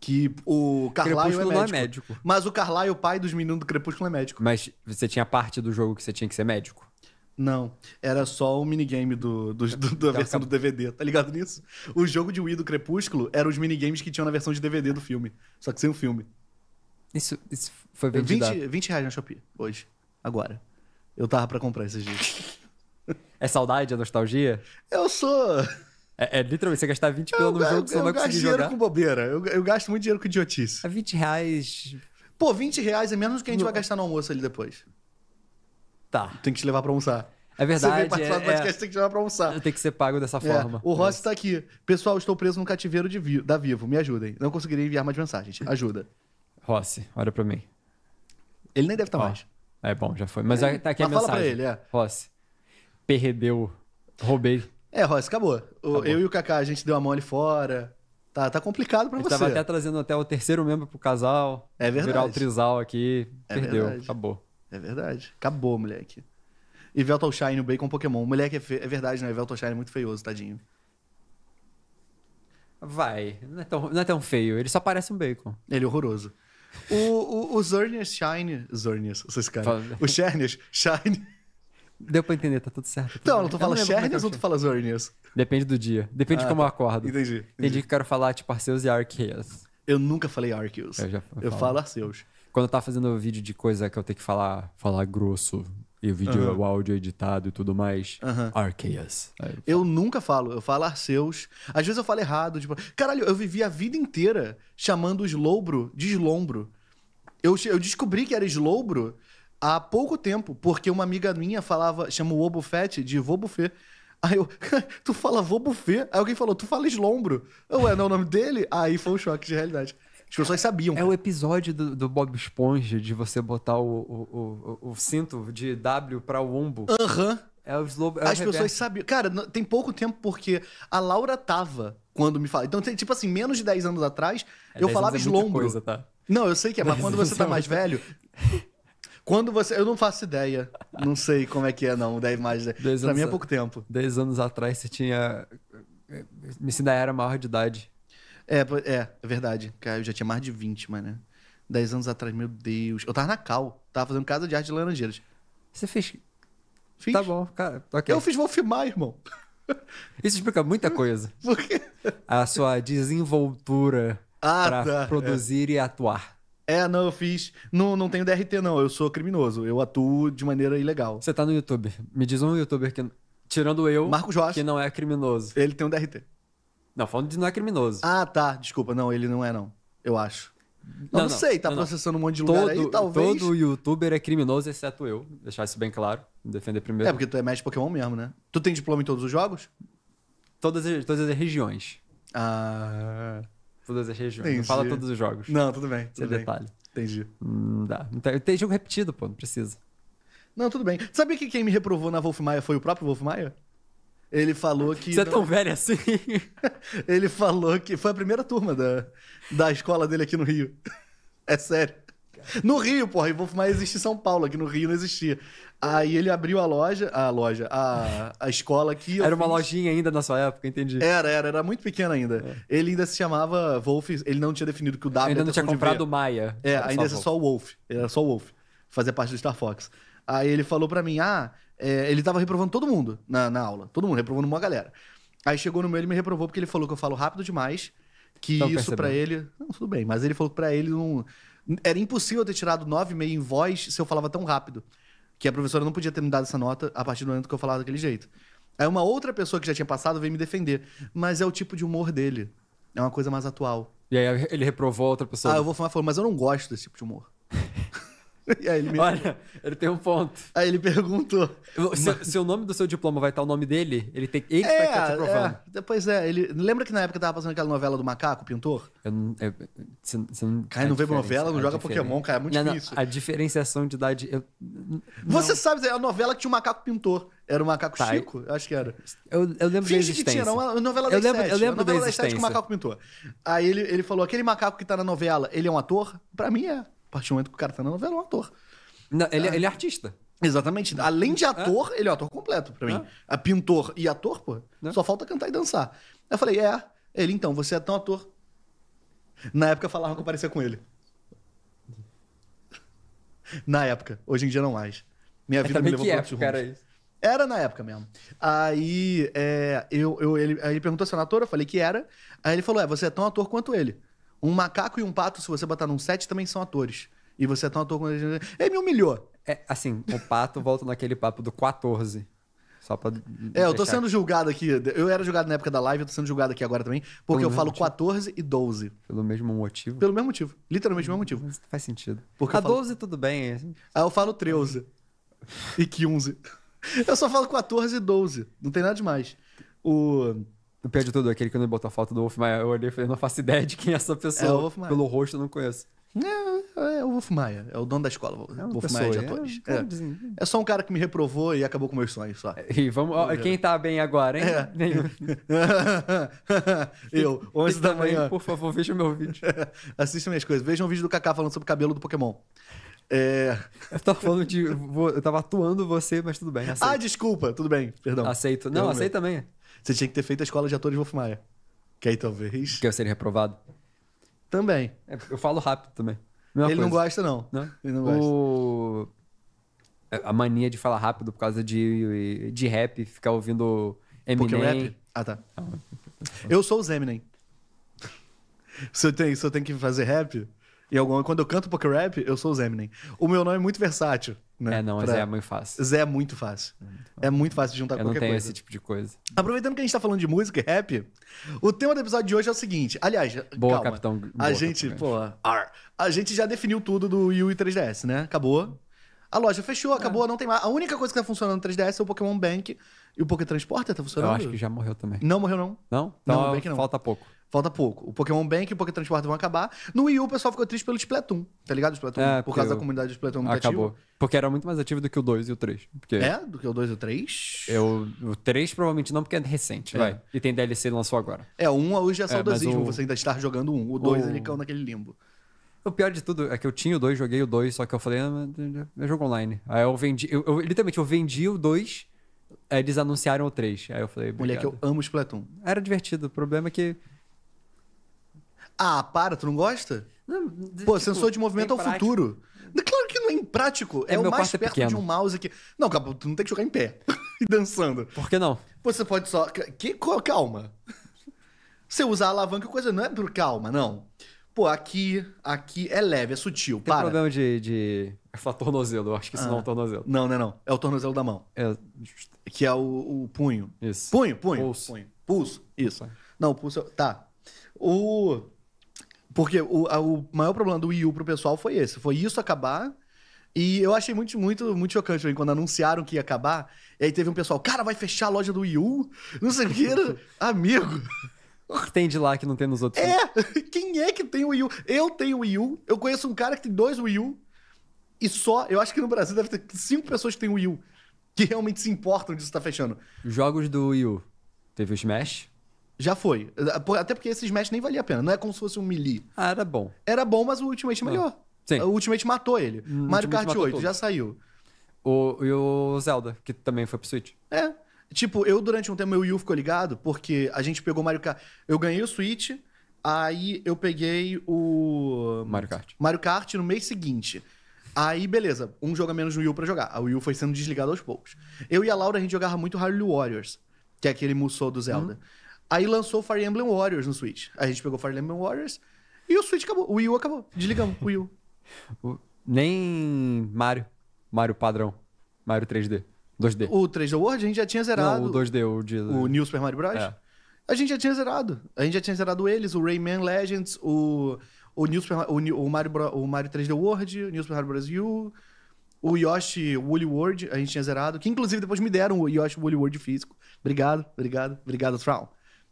S1: Que o Carlyle é médico. não é médico. Mas o Carlyle, o pai dos meninos do Crepúsculo, é médico. Mas você
S2: tinha parte do jogo que você tinha que ser médico?
S1: Não, era só o minigame do, do, do da versão do DVD, tá ligado nisso? O jogo de Wii do Crepúsculo eram os minigames que tinham na versão de DVD do filme, só que sem o filme. Isso, isso foi vendido 20, 20 reais na Shopee, hoje,
S2: agora. Eu tava pra comprar esses dias. É saudade, é nostalgia? Eu sou... É, é, literalmente, você gastar 20 pelo no jogo, você não vai conseguir jogar. Eu gasto dinheiro com
S1: bobeira. Eu, eu, gasto muito dinheiro com idiotice. É 20 reais... Pô, 20 reais é menos do que a gente no... vai gastar no almoço ali depois. Tá. Tem que te levar pra almoçar. É verdade. Você participar é, do podcast,
S2: é, tem que te levar pra almoçar. Tem que ser pago dessa é, forma. É.
S1: O Rossi tá aqui. Pessoal, estou preso no cativeiro de vi da Vivo. Me ajudem. Não conseguirei enviar
S2: mais mensagens. Ajuda. Rossi, olha pra mim. Ele nem deve estar tá mais. É bom, já foi. Mas é. tá aqui a mensagem. Fala pra ele, é. Rossi, perdeu. Roubei.
S1: É, Rossi, acabou. acabou. Eu e o Kaká, a gente deu a mão ali fora. Tá, tá complicado pra você. Tava até
S2: trazendo até o terceiro membro pro casal. É verdade. Virar o trisal aqui. É perdeu. Verdade. Acabou. É
S1: verdade. Acabou, moleque. E Veltal Shine, o bacon Pokémon. O moleque é, fe... é verdade, né? Veltal Shine é muito
S2: feioso, tadinho. Vai. Não é, tão, não é tão feio. Ele só parece um bacon. Ele é horroroso.
S1: O, o, o Zernius Shine.
S2: Zernius, esses caras. O Chernius Shine. Deu pra entender, tá tudo certo. não, não tu fala Chernius é ou tu fala Zernius? Depende do dia. Depende ah, de como eu tá. acordo. Entendi. entendi. que eu quero falar, tipo, Arceus e Arceus. Eu nunca falei Arceus. Eu já falo. Eu falo Arceus. Quando eu tava fazendo vídeo de coisa que eu tenho que falar, falar grosso, e o vídeo, uhum. o áudio é editado e tudo mais. Uhum. Arceus. Eu,
S1: nunca falo, eu falo Arceus. Às vezes eu falo errado, tipo, caralho, eu vivi a vida inteira chamando eslombro de Slombro. Eu, eu descobri que era eslombro há pouco tempo, porque uma amiga minha falava, chama o Obufete de Vobufê. Aí eu, tu fala Vobufê? Aí alguém falou, tu fala Slombro. Ué, é, não é o nome dele? Aí foi um choque de realidade.
S2: As pessoas sabiam. É cara. o episódio do, do, Bob Esponja de você botar o, o, o, o cinto de W para o umbo. Aham. Uhum. É o slow, é As o pessoas sabiam. Cara, tem pouco
S1: tempo porque a Laura tava quando me fala. Então, tem, tipo assim, menos de 10 anos atrás, é, eu falava é tá? Não, eu sei que é, mas quando você tá é mais velho. Quando você. Eu não faço ideia. Não sei como é que é, não. 10 mais. 10. pra mim é pouco
S2: tempo. 10 anos atrás você tinha. Eh, eh, me ainda era maior de idade. É, é, é verdade. Cara,
S1: eu já tinha mais de 20, mano. 10 anos atrás, meu Deus. Eu tava na Cal, tava fazendo casa de arte de Laranjeiras.
S2: Você fez? Fiz. Tá bom, cara. Okay. Eu fiz, vou filmar, irmão. Isso explica muita coisa. Por quê? A sua desenvoltura ah, pra tá, é. produzir é. e atuar. É, não, eu fiz. Não, não tenho DRT, não. Eu sou criminoso. Eu atuo de maneira ilegal. Você tá no YouTube. Me diz um youtuber que. Tirando eu. Marcos Rocha. Que não é criminoso. Ele tem um DRT. Não, falando de não é criminoso. Ah, tá. Desculpa. Não, ele não é, não. Eu acho.
S1: Não, não, não sei, tá não, processando um monte de lugar todo, aí, talvez. Todo
S2: youtuber é criminoso, exceto eu. Deixar isso bem claro. Defender primeiro. É, porque tu
S1: é mestre Pokémon mesmo, né? Tu tem diploma em todos os jogos?
S2: Todas as, todas as regiões. Ah. Todas as regiões. Entendi. Não fala todos os jogos. Não, tudo bem. É tudo é bem. detalhe. Entendi. Hum, não dá. Tem, tem jogo repetido, pô, não precisa.
S1: Não, tudo bem. Sabia que quem me reprovou na Wolf Maia foi o próprio Wolf Maia? Ele falou que. Você é tão velho assim? ele falou que. Foi a primeira turma da, da escola dele aqui no Rio. É sério. No Rio, porra, E Fumar existe em São Paulo, aqui no Rio não existia. Aí ele abriu a loja, a loja, a, a escola aqui. Era uma fiz... lojinha
S2: ainda na sua época, entendi. Era, era,
S1: era muito pequena ainda. É. Ele ainda se chamava Wolf, ele não tinha definido que o W. Ele ainda não tinha comprado o Maia. É, era ainda só era só o Wolf. Era só o Wolf. Fazia parte do Star Fox. Aí ele falou para mim: ah, é, ele tava reprovando todo mundo na, na aula. Todo mundo, reprovando uma galera. Aí chegou no meu, ele me reprovou porque ele falou que eu falo rápido demais. Que Não isso para ele. Não, tudo bem, mas ele falou que pra ele não. Era impossível eu ter tirado 9,5 em voz se eu falava tão rápido. Que a professora não podia ter me dado essa nota a partir do momento que eu falava daquele jeito. Aí uma outra pessoa que já tinha passado veio me defender. Mas é o tipo de humor dele. É uma coisa mais atual.
S2: E aí ele reprovou
S1: outra pessoa. Ah, eu vou falar, mas eu não gosto desse tipo de humor.
S2: E aí ele me... Olha, ele tem um ponto. Aí ele perguntou. Se, se, o nome do seu diploma vai estar o nome dele, ele tem ele é, estar te aprovando. É,
S1: pois é, ele. Lembra que na época tava passando aquela novela do macaco, pintor? Eu, não, eu,
S2: se, se não, cara, não é vê novela, não é joga diferença. Pokémon, cara. É muito não, difícil. a diferenciação de idade. Eu,
S1: Você sabe, a novela que tinha o um macaco pintor. Era o Macaco tá, Chico? Eu... Acho que era. Eu, eu lembro Finge da que tinha, era uma novela da eu lembro, Eu lembro novela da, da que o Macaco pintou. Aí ele, ele falou, aquele macaco que tá na novela, ele é um ator? Pra mim é. A partir do momento que o cara tá na novela, é um ator. Não, ele, é. Ah. ele é artista. Exatamente. Além de é. ator, é. ele é um ator completo pra mim. Ah. É. pintor e ator, pô, só falta cantar e dançar. Eu falei, é. Ele, então, você é tão ator. Na época falavam que eu parecia com ele. Na época. Hoje em dia não mais.
S2: Minha é vida me levou que pra outros era isso?
S1: Era na época mesmo. Aí, é, eu, eu, ele, ele perguntou se eu era ator, eu falei que era. Aí ele falou, é, você é tão ator quanto ele. Um macaco e um pato, se você botar num set, também são atores. E você é tão ator quanto ele. Ele me humilhou. É, assim,
S2: o pato volta naquele papo do 14. Só pra. É, eu tô sendo
S1: julgado aqui. Eu era julgado na época da live, eu tô sendo julgado aqui agora também. Porque Pelo eu falo motivo. 14 e 12. Pelo mesmo motivo? Pelo mesmo motivo. Literalmente pelo mesmo motivo. Faz sentido. Porque a falo... 12 tudo bem. É assim. Aí ah, eu falo 13.
S2: e 15. Eu só falo 14 e 12. Não tem nada demais. O. O pior de tudo, aquele que eu não botou a foto do Wolf Maia, eu olhei e falei, não faço ideia de quem é essa pessoa. É o Pelo rosto eu não conheço. É, é, é o Maia, é o dono da escola, é um Maia de é atores. É, é.
S1: é, só um cara que me reprovou e acabou com meus sonhos só.
S2: E vamos, ó, quem tá bem agora, hein? É. eu, 11 da manhã. Por favor, veja meu vídeo.
S1: Assista minhas coisas. Veja um vídeo do Kaká falando sobre o cabelo do Pokémon. É... Eu tava falando de. Eu
S2: tava atuando você, mas tudo bem. Ah, aceito. Ah, desculpa, tudo bem, perdão. Aceito. Não, aceito também.
S1: Você tinha que ter feito a escola de atores Wolf Maia. Que aí talvez. Que eu seria reprovado. Também.
S2: É, eu falo rápido também. Mesma ele coisa. não gosta, não. não. Ele não gosta. O... É, a mania de falar rápido por causa de, de rap, ficar ouvindo Eminem. rap? Ah, tá. Ah. Eu sou o Eminem. se eu, tenho, se eu tenho que fazer
S1: rap, e quando eu canto Poké Rap, eu sou o Zeminen. O meu nome é muito versátil. Né? É, não, pra... Zé é muito fácil. Zé é muito fácil. É muito fácil é de juntar eu qualquer coisa. não tenho coisa. esse
S2: tipo de coisa.
S1: Aproveitando que a gente tá falando de música e rap, o tema do episódio de hoje é o seguinte. Aliás, Boa, calma. Capitão. Boa, a gente, pô, ar, a gente já definiu tudo do Wii e 3DS, né? Acabou. A loja fechou, é. acabou, é. não tem mais. A única coisa que tá funcionando no 3DS é o Pokémon Bank. E o Transporter tá funcionando? Eu acho que
S2: já morreu também.
S1: Não morreu, não? Não? Então não, não. falta pouco. Falta pouco. O Pokémon Bank e o Pokétransporte vão acabar. No Wii U, o pessoal ficou triste pelo Splatoon, tá ligado? Splatoon, é, por causa eu... da comunidade do Splatoon muito Acabou. Ativo.
S2: Porque era muito mais ativo do que o 2 e o 3. Porque... É? Do que o 2 e o 3? Eu, o 3 provavelmente não, porque é recente, é. vai. E tem DLC lançou agora. É, o 1 hoje é, é saudosismo, o... você
S1: ainda estar jogando um. o 1. O 2 ele caiu naquele limbo.
S2: O pior de tudo é que eu tinha o 2, joguei o 2, só que eu falei, ah, é jogo online. Aí eu vendi, eu, eu literalmente, eu vendi o 2, eles anunciaram o 3. Aí eu falei, Obrigado. Mulher, que eu amo Splatoon. Era divertido, o problema é que ah, para, tu não gosta? Não, Pô, tipo, sensor de movimento é o futuro.
S1: Claro que não é imprático. É, é o mais é perto é de um mouse aqui. Não, calma, tu não tem que jogar em pé e dançando. Por que não? Você pode só. Que... Calma. Você usar a alavanca coisa não é por calma, não. Pô, aqui, aqui é leve, é sutil. Tem para. problema
S2: de, de. É só tornozelo, eu acho que isso ah. não é o ah. tornozelo.
S1: Não, não é não. É o tornozelo da mão. É. Que é o, o punho. Isso. Punho, punho. Pulso. Punho. Pulso. Isso. Não, o pulso. Tá. O. Porque o, a, o maior problema do Wii U pro pessoal foi esse. Foi isso acabar. E eu achei muito, muito, muito chocante hein, né, quando anunciaram que ia acabar. E aí teve um pessoal, cara, vai fechar a loja do Wii U? Não sei o que. Amigo.
S2: Tem de lá que não tem nos outros. É!
S1: Quem é que tem o Wii U? Eu tenho o Wii U. Eu conheço um cara que tem dois Wii U. E só, eu acho que no Brasil deve ter cinco pessoas que tem Wii U. Que realmente se importam disso tá fechando.
S2: Jogos do Wii U. Teve o
S1: Smash. Já foi. Até porque esse Smash nem valia a pena. Não é como se fosse um melee. Ah, era bom. Era bom, mas o Ultimate não. Ah, melhor. Sim. O Ultimate matou ele. Hum, o Mario Ultimate Kart 8 já saiu. O, e o Zelda, que também foi pro Switch. É. Tipo, eu durante um tempo, meu Wii U ficou ligado, porque a gente pegou Mario Kart. Eu ganhei o Switch, aí eu peguei o. Mario Kart. Mario Kart no mês seguinte. Aí, beleza, um jogo menos no Wii U pra jogar. A Wii U foi sendo desligada aos poucos. Eu e a Laura, a gente jogava muito Harley Warriors, que é aquele Musou do Zelda. Hum. Aí lançou Fire Emblem Warriors no Switch. A gente pegou Fire Emblem Warriors e o Switch acabou. O Wii U acabou. Desligamos o Wii U.
S2: Nem Mario. Mario padrão. Mario 3D. 2D.
S1: O 3D World a gente já tinha
S2: zerado. Não, o 2D, o de... O New
S1: Super Mario Bros. É. A gente já tinha zerado. A gente já tinha zerado eles, o Rayman Legends, o, o, New Super, o, o, Mario, o Mario 3D World, o New Super Mario Bros. U, o Yoshi Woolly World, a gente tinha zerado. Que inclusive depois me deram o Yoshi Woolly World físico. Obrigado, obrigado, obrigado, Thrawn.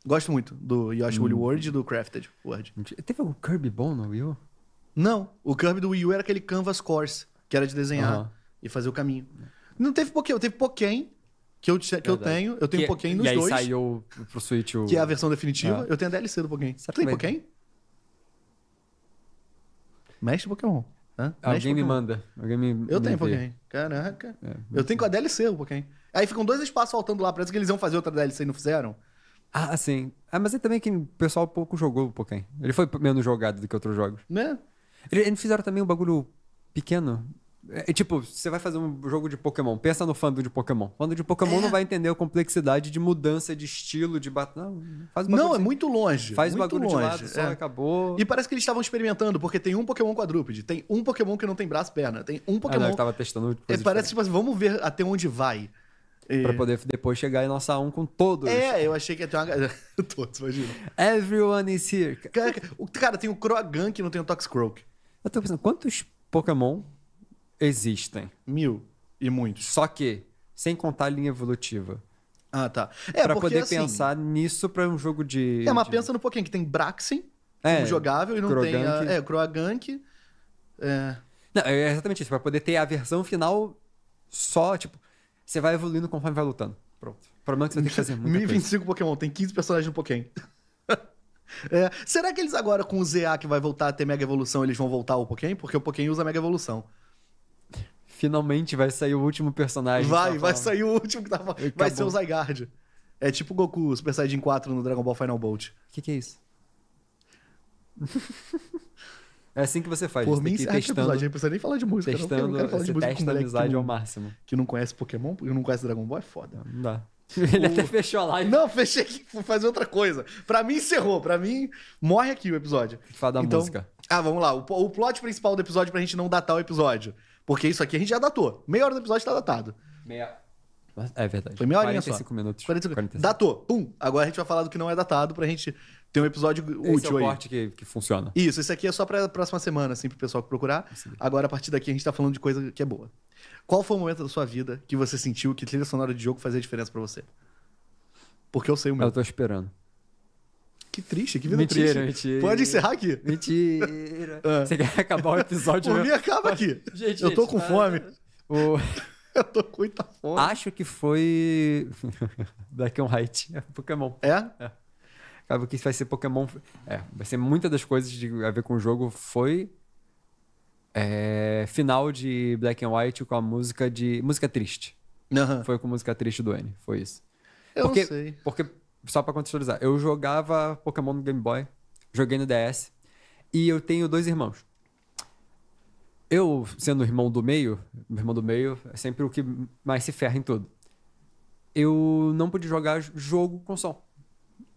S1: Gosto muito do Yoshi Woolly hum. World e do Crafted World. Teve algum Kirby bom no Wii U? Não, o Kirby do Wii U era aquele Canvas Course, que era de desenhar e fazer o caminho. Não teve Pokémon, teve Pokémon, que eu, que eu tenho. Eu tenho Pokémon nos E aí dois, saiu
S2: pro Switch o... que é a versão definitiva. Ah. Eu
S1: tenho a DLC do Pokémon. Você Será que tem Pokémon?
S2: Mestre Pokémon. Hã? Alguém me manda. Alguém me Eu tenho Pokémon.
S1: Caraca. É, eu tenho com a DLC o Pokémon. Aí ficam dois espaços faltando lá. Parece que eles iam fazer outra DLC e não fizeram.
S2: Ah, sim. Ah, mas é também que o pessoal pouco jogou o Pokémon. Ele foi menos jogado do que outros jogos. Né? Eles eles fizeram também um bagulho pequeno. É, é tipo, você vai fazer um jogo de Pokémon, pensa no fando de Pokémon. Fando de Pokémon é. não vai entender a complexidade de mudança de estilo, de bat... Não, faz um Não, é assim. muito longe. Faz muito bagulho longe. de lado, só é. acabou. E parece que eles estavam experimentando,
S1: porque tem um Pokémon quadrúpede, tem um Pokémon que não tem braço e perna, tem um Ah, não, Pokémon. eu tava
S2: testando coisa
S1: é, parece tipo assim, vamos ver até onde vai. E... Pra poder depois chegar e lançar um com todos. É, eu achei que ia ter uma. todos, imagina. Everyone is here. Cara, cara tem o Croagan que não tem o
S2: Toxcroak. Eu tô pensando, quantos Pokémon existem? Mil e muitos. Só que, sem contar a linha evolutiva. Ah, tá. É, pra porque, poder assim, pensar nisso pra um jogo de. É, mas
S1: de... pensa no Pokémon que tem Braxen,
S2: é, um jogável, e não tem. A... É, Croagank. É. Não, é exatamente isso, pra poder ter a versão final só, tipo você vai evoluindo conforme vai lutando. Pronto. O problema é que você tem que fazer muito. 1025 coisa. Pokémon, tem
S1: 15 personagens no Pokémon. é, será que eles agora, com o ZA que vai voltar a ter Mega Evolução, eles vão voltar ao Pokémon? Porque o Pokémon usa Mega Evolução. Finalmente vai sair o último personagem. Vai, vai sair o último que tava. Acabou. Vai ser o Zygarde. É tipo o Goku Super Saiyajin 4 no Dragon Ball Final Bolt. O que, que é isso?
S2: É assim que você faz. Por mim, encerra esse episódio. não precisa nem falar de música. Testando, não, eu quero falar de música testa amizade não, ao máximo.
S1: Que não conhece Pokémon, que não conhece Dragon Ball, é foda. Não dá.
S2: Ele o... até fechou a live. Não, fechei aqui,
S1: fazer outra coisa. Pra mim, encerrou. Pra mim, morre aqui o episódio. Fala da então, música. Ah, vamos lá. O, o plot principal do episódio pra gente não datar o episódio. Porque isso aqui a gente já datou. Meia hora do episódio tá datado.
S2: Meia. É verdade. Foi meia horinha 45
S1: só. Minutos. 45 minutos. 45 Datou. Pum. Agora a gente vai falar do que não é datado pra gente tem um episódio esse útil é o aí. corte
S2: que, que funciona.
S1: Isso, esse aqui é só pra próxima semana, assim, pro pessoal procurar. Agora, a partir daqui, a gente tá falando de coisa que é boa. Qual foi o momento da sua vida que você sentiu que trilha sonora de jogo fazia diferença para você? Porque eu sei o meu. Eu tô
S2: esperando. Que triste, que vida mentira, triste. Mentira, Pode encerrar aqui. Mentira. ah. Você quer acabar o episódio? Por mim, acaba aqui. Gente, eu tô gente, com fome. O... eu tô com muita fome. Acho que foi... Black and White. É Pokémon. É? É. Acaba que vai ser Pokémon. É, vai ser muitas das coisas de, a ver com o jogo foi. É, final de Black and White com a música de. Música triste. Uhum. Foi com música triste do N, foi isso. Eu porque, não sei. Porque, só pra contextualizar, eu jogava Pokémon no Game Boy, joguei no DS, e eu tenho dois irmãos. Eu, sendo irmão do meio, irmão do meio é sempre o que mais se ferra em tudo. Eu não pude jogar jogo com som.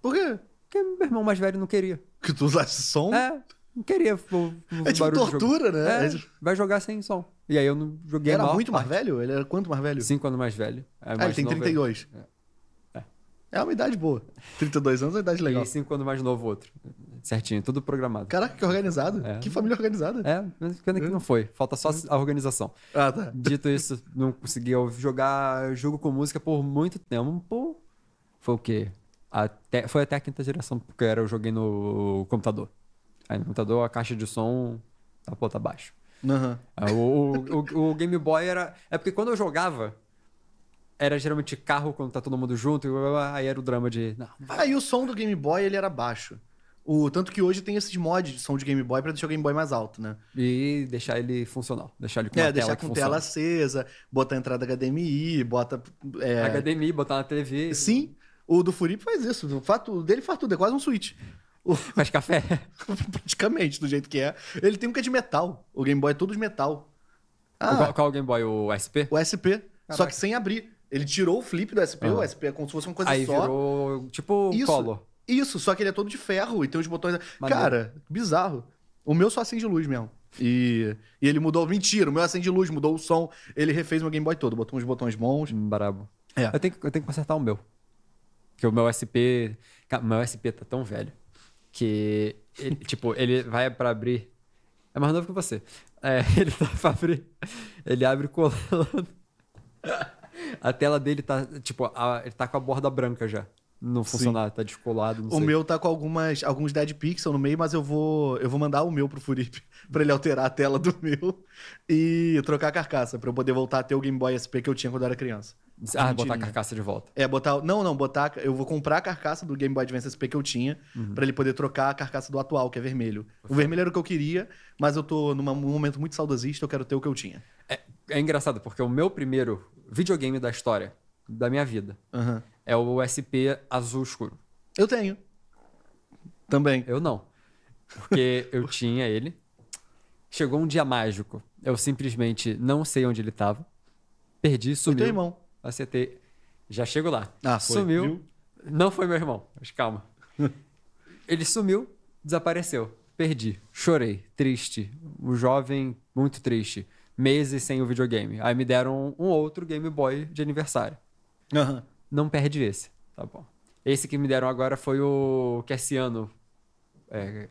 S2: Por quê? Porque meu irmão mais velho não queria. Que tu usasse som? É, não queria. O, o é tipo tortura, né? É, é tipo- vai jogar sem som. E aí eu não joguei Ele era muito parte. mais velho? Ele era quanto mais velho? Cinco anos mais velho. É, ah, ele tem 32. Ele... É. é. uma idade boa. 32 anos é uma idade legal. E cinco anos mais novo outro. Certinho, tudo programado. Caraca, que organizado. É. Que família organizada. É, mas pena é que não foi. Falta só a organização. Ah, tá. Dito isso, não consegui jogar jogo com música por muito tempo. foi o quê? Até, foi até a quinta geração, porque era, eu joguei no computador. Aí no computador a caixa de som tá, pô, tá baixo. Uhum. O, o, o, Game Boy era. É porque quando eu jogava, era geralmente carro quando tá todo mundo junto, e aí era o drama de.
S1: aí é, o som do Game Boy ele era baixo. O, tanto que hoje tem esses mods de som de Game Boy para deixar o Game Boy mais alto, né? E deixar ele funcional. Deixar ele com é, uma deixar com tela acesa, botar entrada HDMI, bota. É... HDMI, botar na TV. Sim. O do Furipe faz isso. O, fato, dele faz tudo, é quase um Switch. O... Faz café. Praticamente, do jeito que é. Ele tem um que é de metal. O Game Boy é todo de metal. Ah, qual, qual é o Game Boy? O SP? O SP. Caraca. Só que sem abrir. Ele tirou o flip do SP, uhum. Ah. o SP é como se fosse uma coisa Aí só. Aí
S2: virou tipo isso, colo.
S1: Isso, só que ele é todo de ferro e tem os botões... Maneiro. Cara, bizarro. O meu só acende luz mesmo. E, e ele mudou... Mentira, o meu acende luz, mudou o som. Ele refez meu Game Boy todo,
S2: botou uns botões bons. Brabo. É. Eu tenho, eu tenho que consertar o meu. Porque o meu SP. meu SP tá tão velho. Que. Ele, tipo, ele vai para abrir. É mais novo que você. É, ele tá pra abrir. Ele abre colando. A tela dele tá, tipo, a, ele tá com a borda branca já não funcionar, Sim. tá descolado. o sei. meu
S1: tá com algumas, alguns dead pixel no meio, mas eu vou, eu vou mandar o meu pro Furipe para ele alterar a tela do meu e trocar a carcaça para eu poder voltar a ter o Game Boy SP que eu tinha quando eu era criança.
S2: Ah, botar a carcaça de volta.
S1: É, botar. Não, não, botar. Eu vou comprar a carcaça do Game Boy Advance SP que eu tinha, uhum. para ele poder trocar a carcaça do atual, que é vermelho. O vermelho era o que eu queria, mas eu tô num momento muito saudosista, eu quero ter o que eu tinha.
S2: É, é engraçado, porque o meu primeiro videogame da história da minha vida. Uhum. É o SP azul escuro. Eu tenho. Também. Eu não. Porque eu tinha ele. Chegou um dia mágico. Eu simplesmente não sei onde ele estava. Perdi, sumiu. Foi teu irmão. Acertei. Já chego lá. Ah, foi. Sumiu. Viu? Não foi meu irmão, mas calma. ele sumiu, desapareceu. Perdi. Chorei. Triste. Um jovem muito triste. Meses sem o videogame. Aí me deram um outro Game Boy de aniversário. Uhum. Não perde esse. Tá bom. Esse que me deram agora foi o Cassiano. É,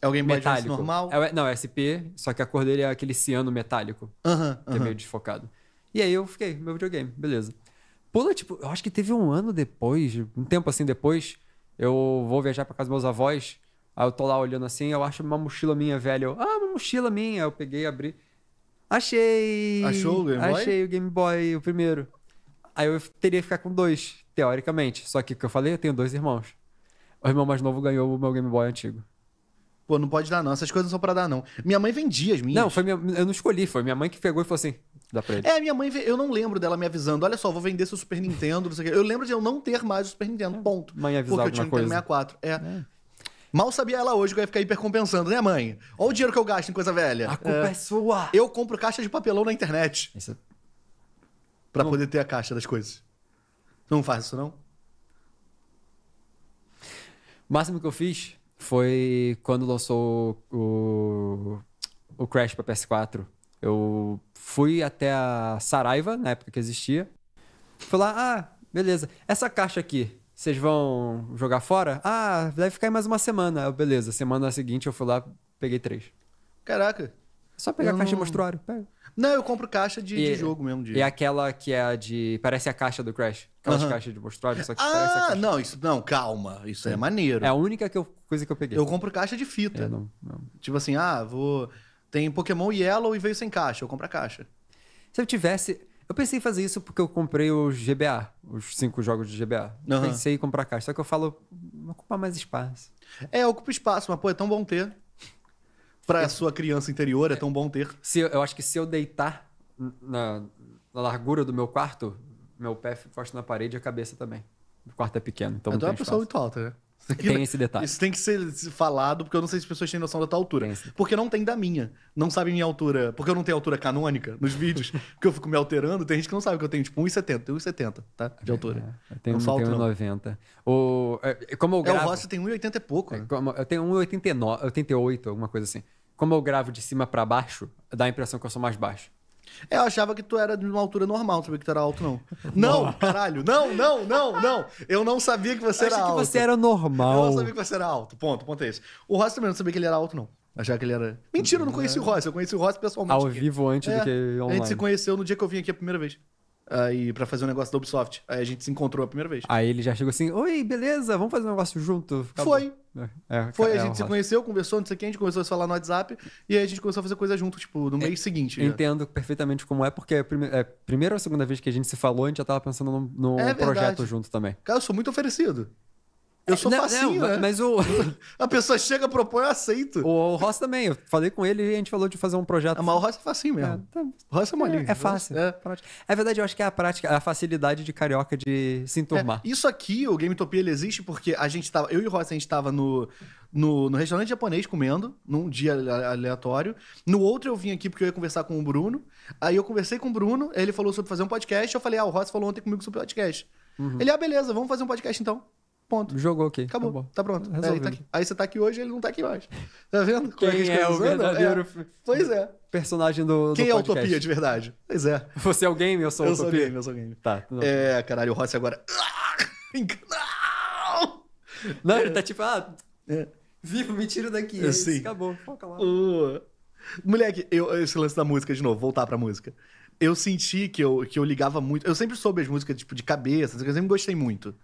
S2: é o Game Boy metálico. normal? É, não, é SP, só que a cor dele é aquele ciano metálico. Uhum, que uhum. é meio desfocado. E aí eu fiquei, meu videogame, beleza. Pula, tipo, eu acho que teve um ano depois, um tempo assim depois, eu vou viajar pra casa dos meus avós, aí eu tô lá olhando assim, eu acho uma mochila minha velha. Eu, ah, uma mochila minha. Aí eu peguei, abri. Achei! Achou o Game Boy? Achei o Game Boy, o primeiro aí eu teria que ficar com dois, teoricamente. Só que, o que eu falei, eu tenho dois irmãos. O irmão mais novo ganhou o meu Game Boy antigo. Pô, não pode dar não, essas coisas não são pra dar não. Minha mãe vendia as minhas. Não, foi minha, eu não escolhi, foi minha mãe que pegou e falou assim, dá pra ele.
S1: É, minha mãe, eu não lembro dela me avisando, olha só, vou vender seu Super Nintendo, não sei o quê. Eu lembro de eu não ter mais o Super Nintendo, é. ponto. Mãe avisou Porque eu tinha o Nintendo 64. É. é. Mal sabia ela hoje que eu ia ficar hipercompensando, né, mãe? Olha o dinheiro que eu gasto em coisa velha. A culpa é, é sua. Eu compro caixa de papelão na internet. Isso é
S2: para poder ter a caixa das coisas. Não faz isso, não? O máximo que eu fiz foi quando lançou o, o Crash para PS4. Eu fui até a Saraiva, na época que existia. Fui lá, ah, beleza. Essa caixa aqui, vocês vão jogar fora? Ah, deve ficar aí mais uma semana. Eu, beleza, semana seguinte eu fui lá, peguei três.
S1: Caraca. É só pegar eu a caixa não... de mostruário. Pega. Não, eu compro caixa de, e, de jogo
S2: mesmo. De... E aquela que é a de. Parece a caixa do Crash. Aquelas uhum. de caixa de mostragem, só que parece
S1: a ah, caixa. Ah, não, isso não, calma. Isso é, é maneiro. É
S2: a única que eu, coisa que eu peguei. Eu compro
S1: caixa de fita. É, não, não.
S2: Tipo assim, ah,
S1: vou. Tem Pokémon Yellow e veio sem caixa, eu compro a caixa.
S2: Se eu tivesse. Eu pensei em fazer isso porque eu comprei os GBA, os cinco jogos de GBA. Uhum. Pensei em comprar caixa, só que eu falo, ocupar mais espaço. É, ocupa espaço, mas pô, é tão bom ter para a sua criança interior, é tão bom ter. Se, eu acho que se eu deitar na, na largura do meu quarto, meu pé encosta na parede e a cabeça também. O quarto é pequeno, então. Então é uma pessoa muito alta, né? Tem esse detalhe. Isso tem que ser falado, porque eu não sei se as pessoas têm noção da tua
S1: altura. Porque não tem da minha. Não sabe minha altura. Porque eu não tenho altura canônica nos vídeos, que eu fico me
S2: alterando. Tem gente que não sabe que eu tenho, tipo, 1,70. Tenho 1,70, tá? De é, altura. É, eu tenho, não tenho O, é, é, como eu gravo, é, o Rossi tem 1,80 e pouco. É, né? Como, eu tenho 1,88, alguma coisa assim. Como eu gravo de cima para baixo, dá a impressão que eu sou mais baixo.
S1: É, eu achava que tu era de uma altura normal, não sabia que tu era alto, não. Não, caralho, não, não, não, não. Eu não sabia que você eu era que alto. que você era
S2: normal. Eu não sabia que
S1: você era alto, ponto, ponto é esse. O Ross também não sabia que ele era alto, não.
S2: Achava que ele era...
S1: Mentira, eu não conheci é. o Ross, eu conheci o Ross pessoalmente. Ao aqui. vivo antes é. do que online. A gente se conheceu no dia que eu vim aqui a primeira vez aí para fazer um negócio da Ubisoft. Aí a gente se encontrou a primeira vez.
S2: Aí ele já chegou assim: "Oi, beleza, vamos fazer um negócio junto". Acabou. Foi. É, é, é foi, é, a gente se
S1: conheceu, conversou, não sei o que, a gente começou a falar no WhatsApp
S2: e aí a gente começou a fazer coisa junto, tipo, no mês seguinte. Entendo perfeitamente como é, porque é a prime primeira ou segunda vez que a gente se falou, a gente já tava pensando num, num projeto junto também. Cara, eu sou muito oferecido. Eu sou não, facinho, não, né? Mas o... A pessoa chega, propõe, eu aceito. O, o Ross também. Eu falei com ele e a gente falou de fazer um projeto... Ah, mas o Ross é facinho mesmo. É, tá... O Ross é molinho. É é, é, é fácil. É. é verdade, eu acho que é a prática, a facilidade de carioca de se enturmar. É, isso aqui, o Game Topia,
S1: ele existe porque a gente tava... Eu e o Ross, a gente tava no, no, no restaurante japonês comendo, num dia aleatório. No outro eu vim aqui porque eu ia conversar com o Bruno. Aí eu conversei com o Bruno, ele falou sobre fazer um podcast. Eu falei, ah, o Ross falou ontem comigo sobre podcast. Uhum. Ele, ah, beleza, vamos fazer um podcast então.
S2: Ponto. Jogou aqui. Acabou. Acabou. Tá pronto. tá
S1: Aí você tá aqui hoje ele não tá aqui mais. Tá vendo? É Quem é, é o verdadeiro...
S2: É. Pois é. Personagem do, Quem é a Utopia de verdade? Pois é. Você é o game, eu sou eu Utopia? Eu sou o game, eu sou o game. Tá. Não. É, caralho, o Rossi agora... Ah! Não! Não, é. ele tá tipo... Ah, é. vivo, me tira daqui. É, assim. Acabou.
S1: Foca lá. Uh. Moleque, eu, esse lance da música de novo, voltar pra música. Eu senti que eu, que eu ligava muito. Eu sempre soube as músicas, tipo, de cabeça, eu sempre gostei muito.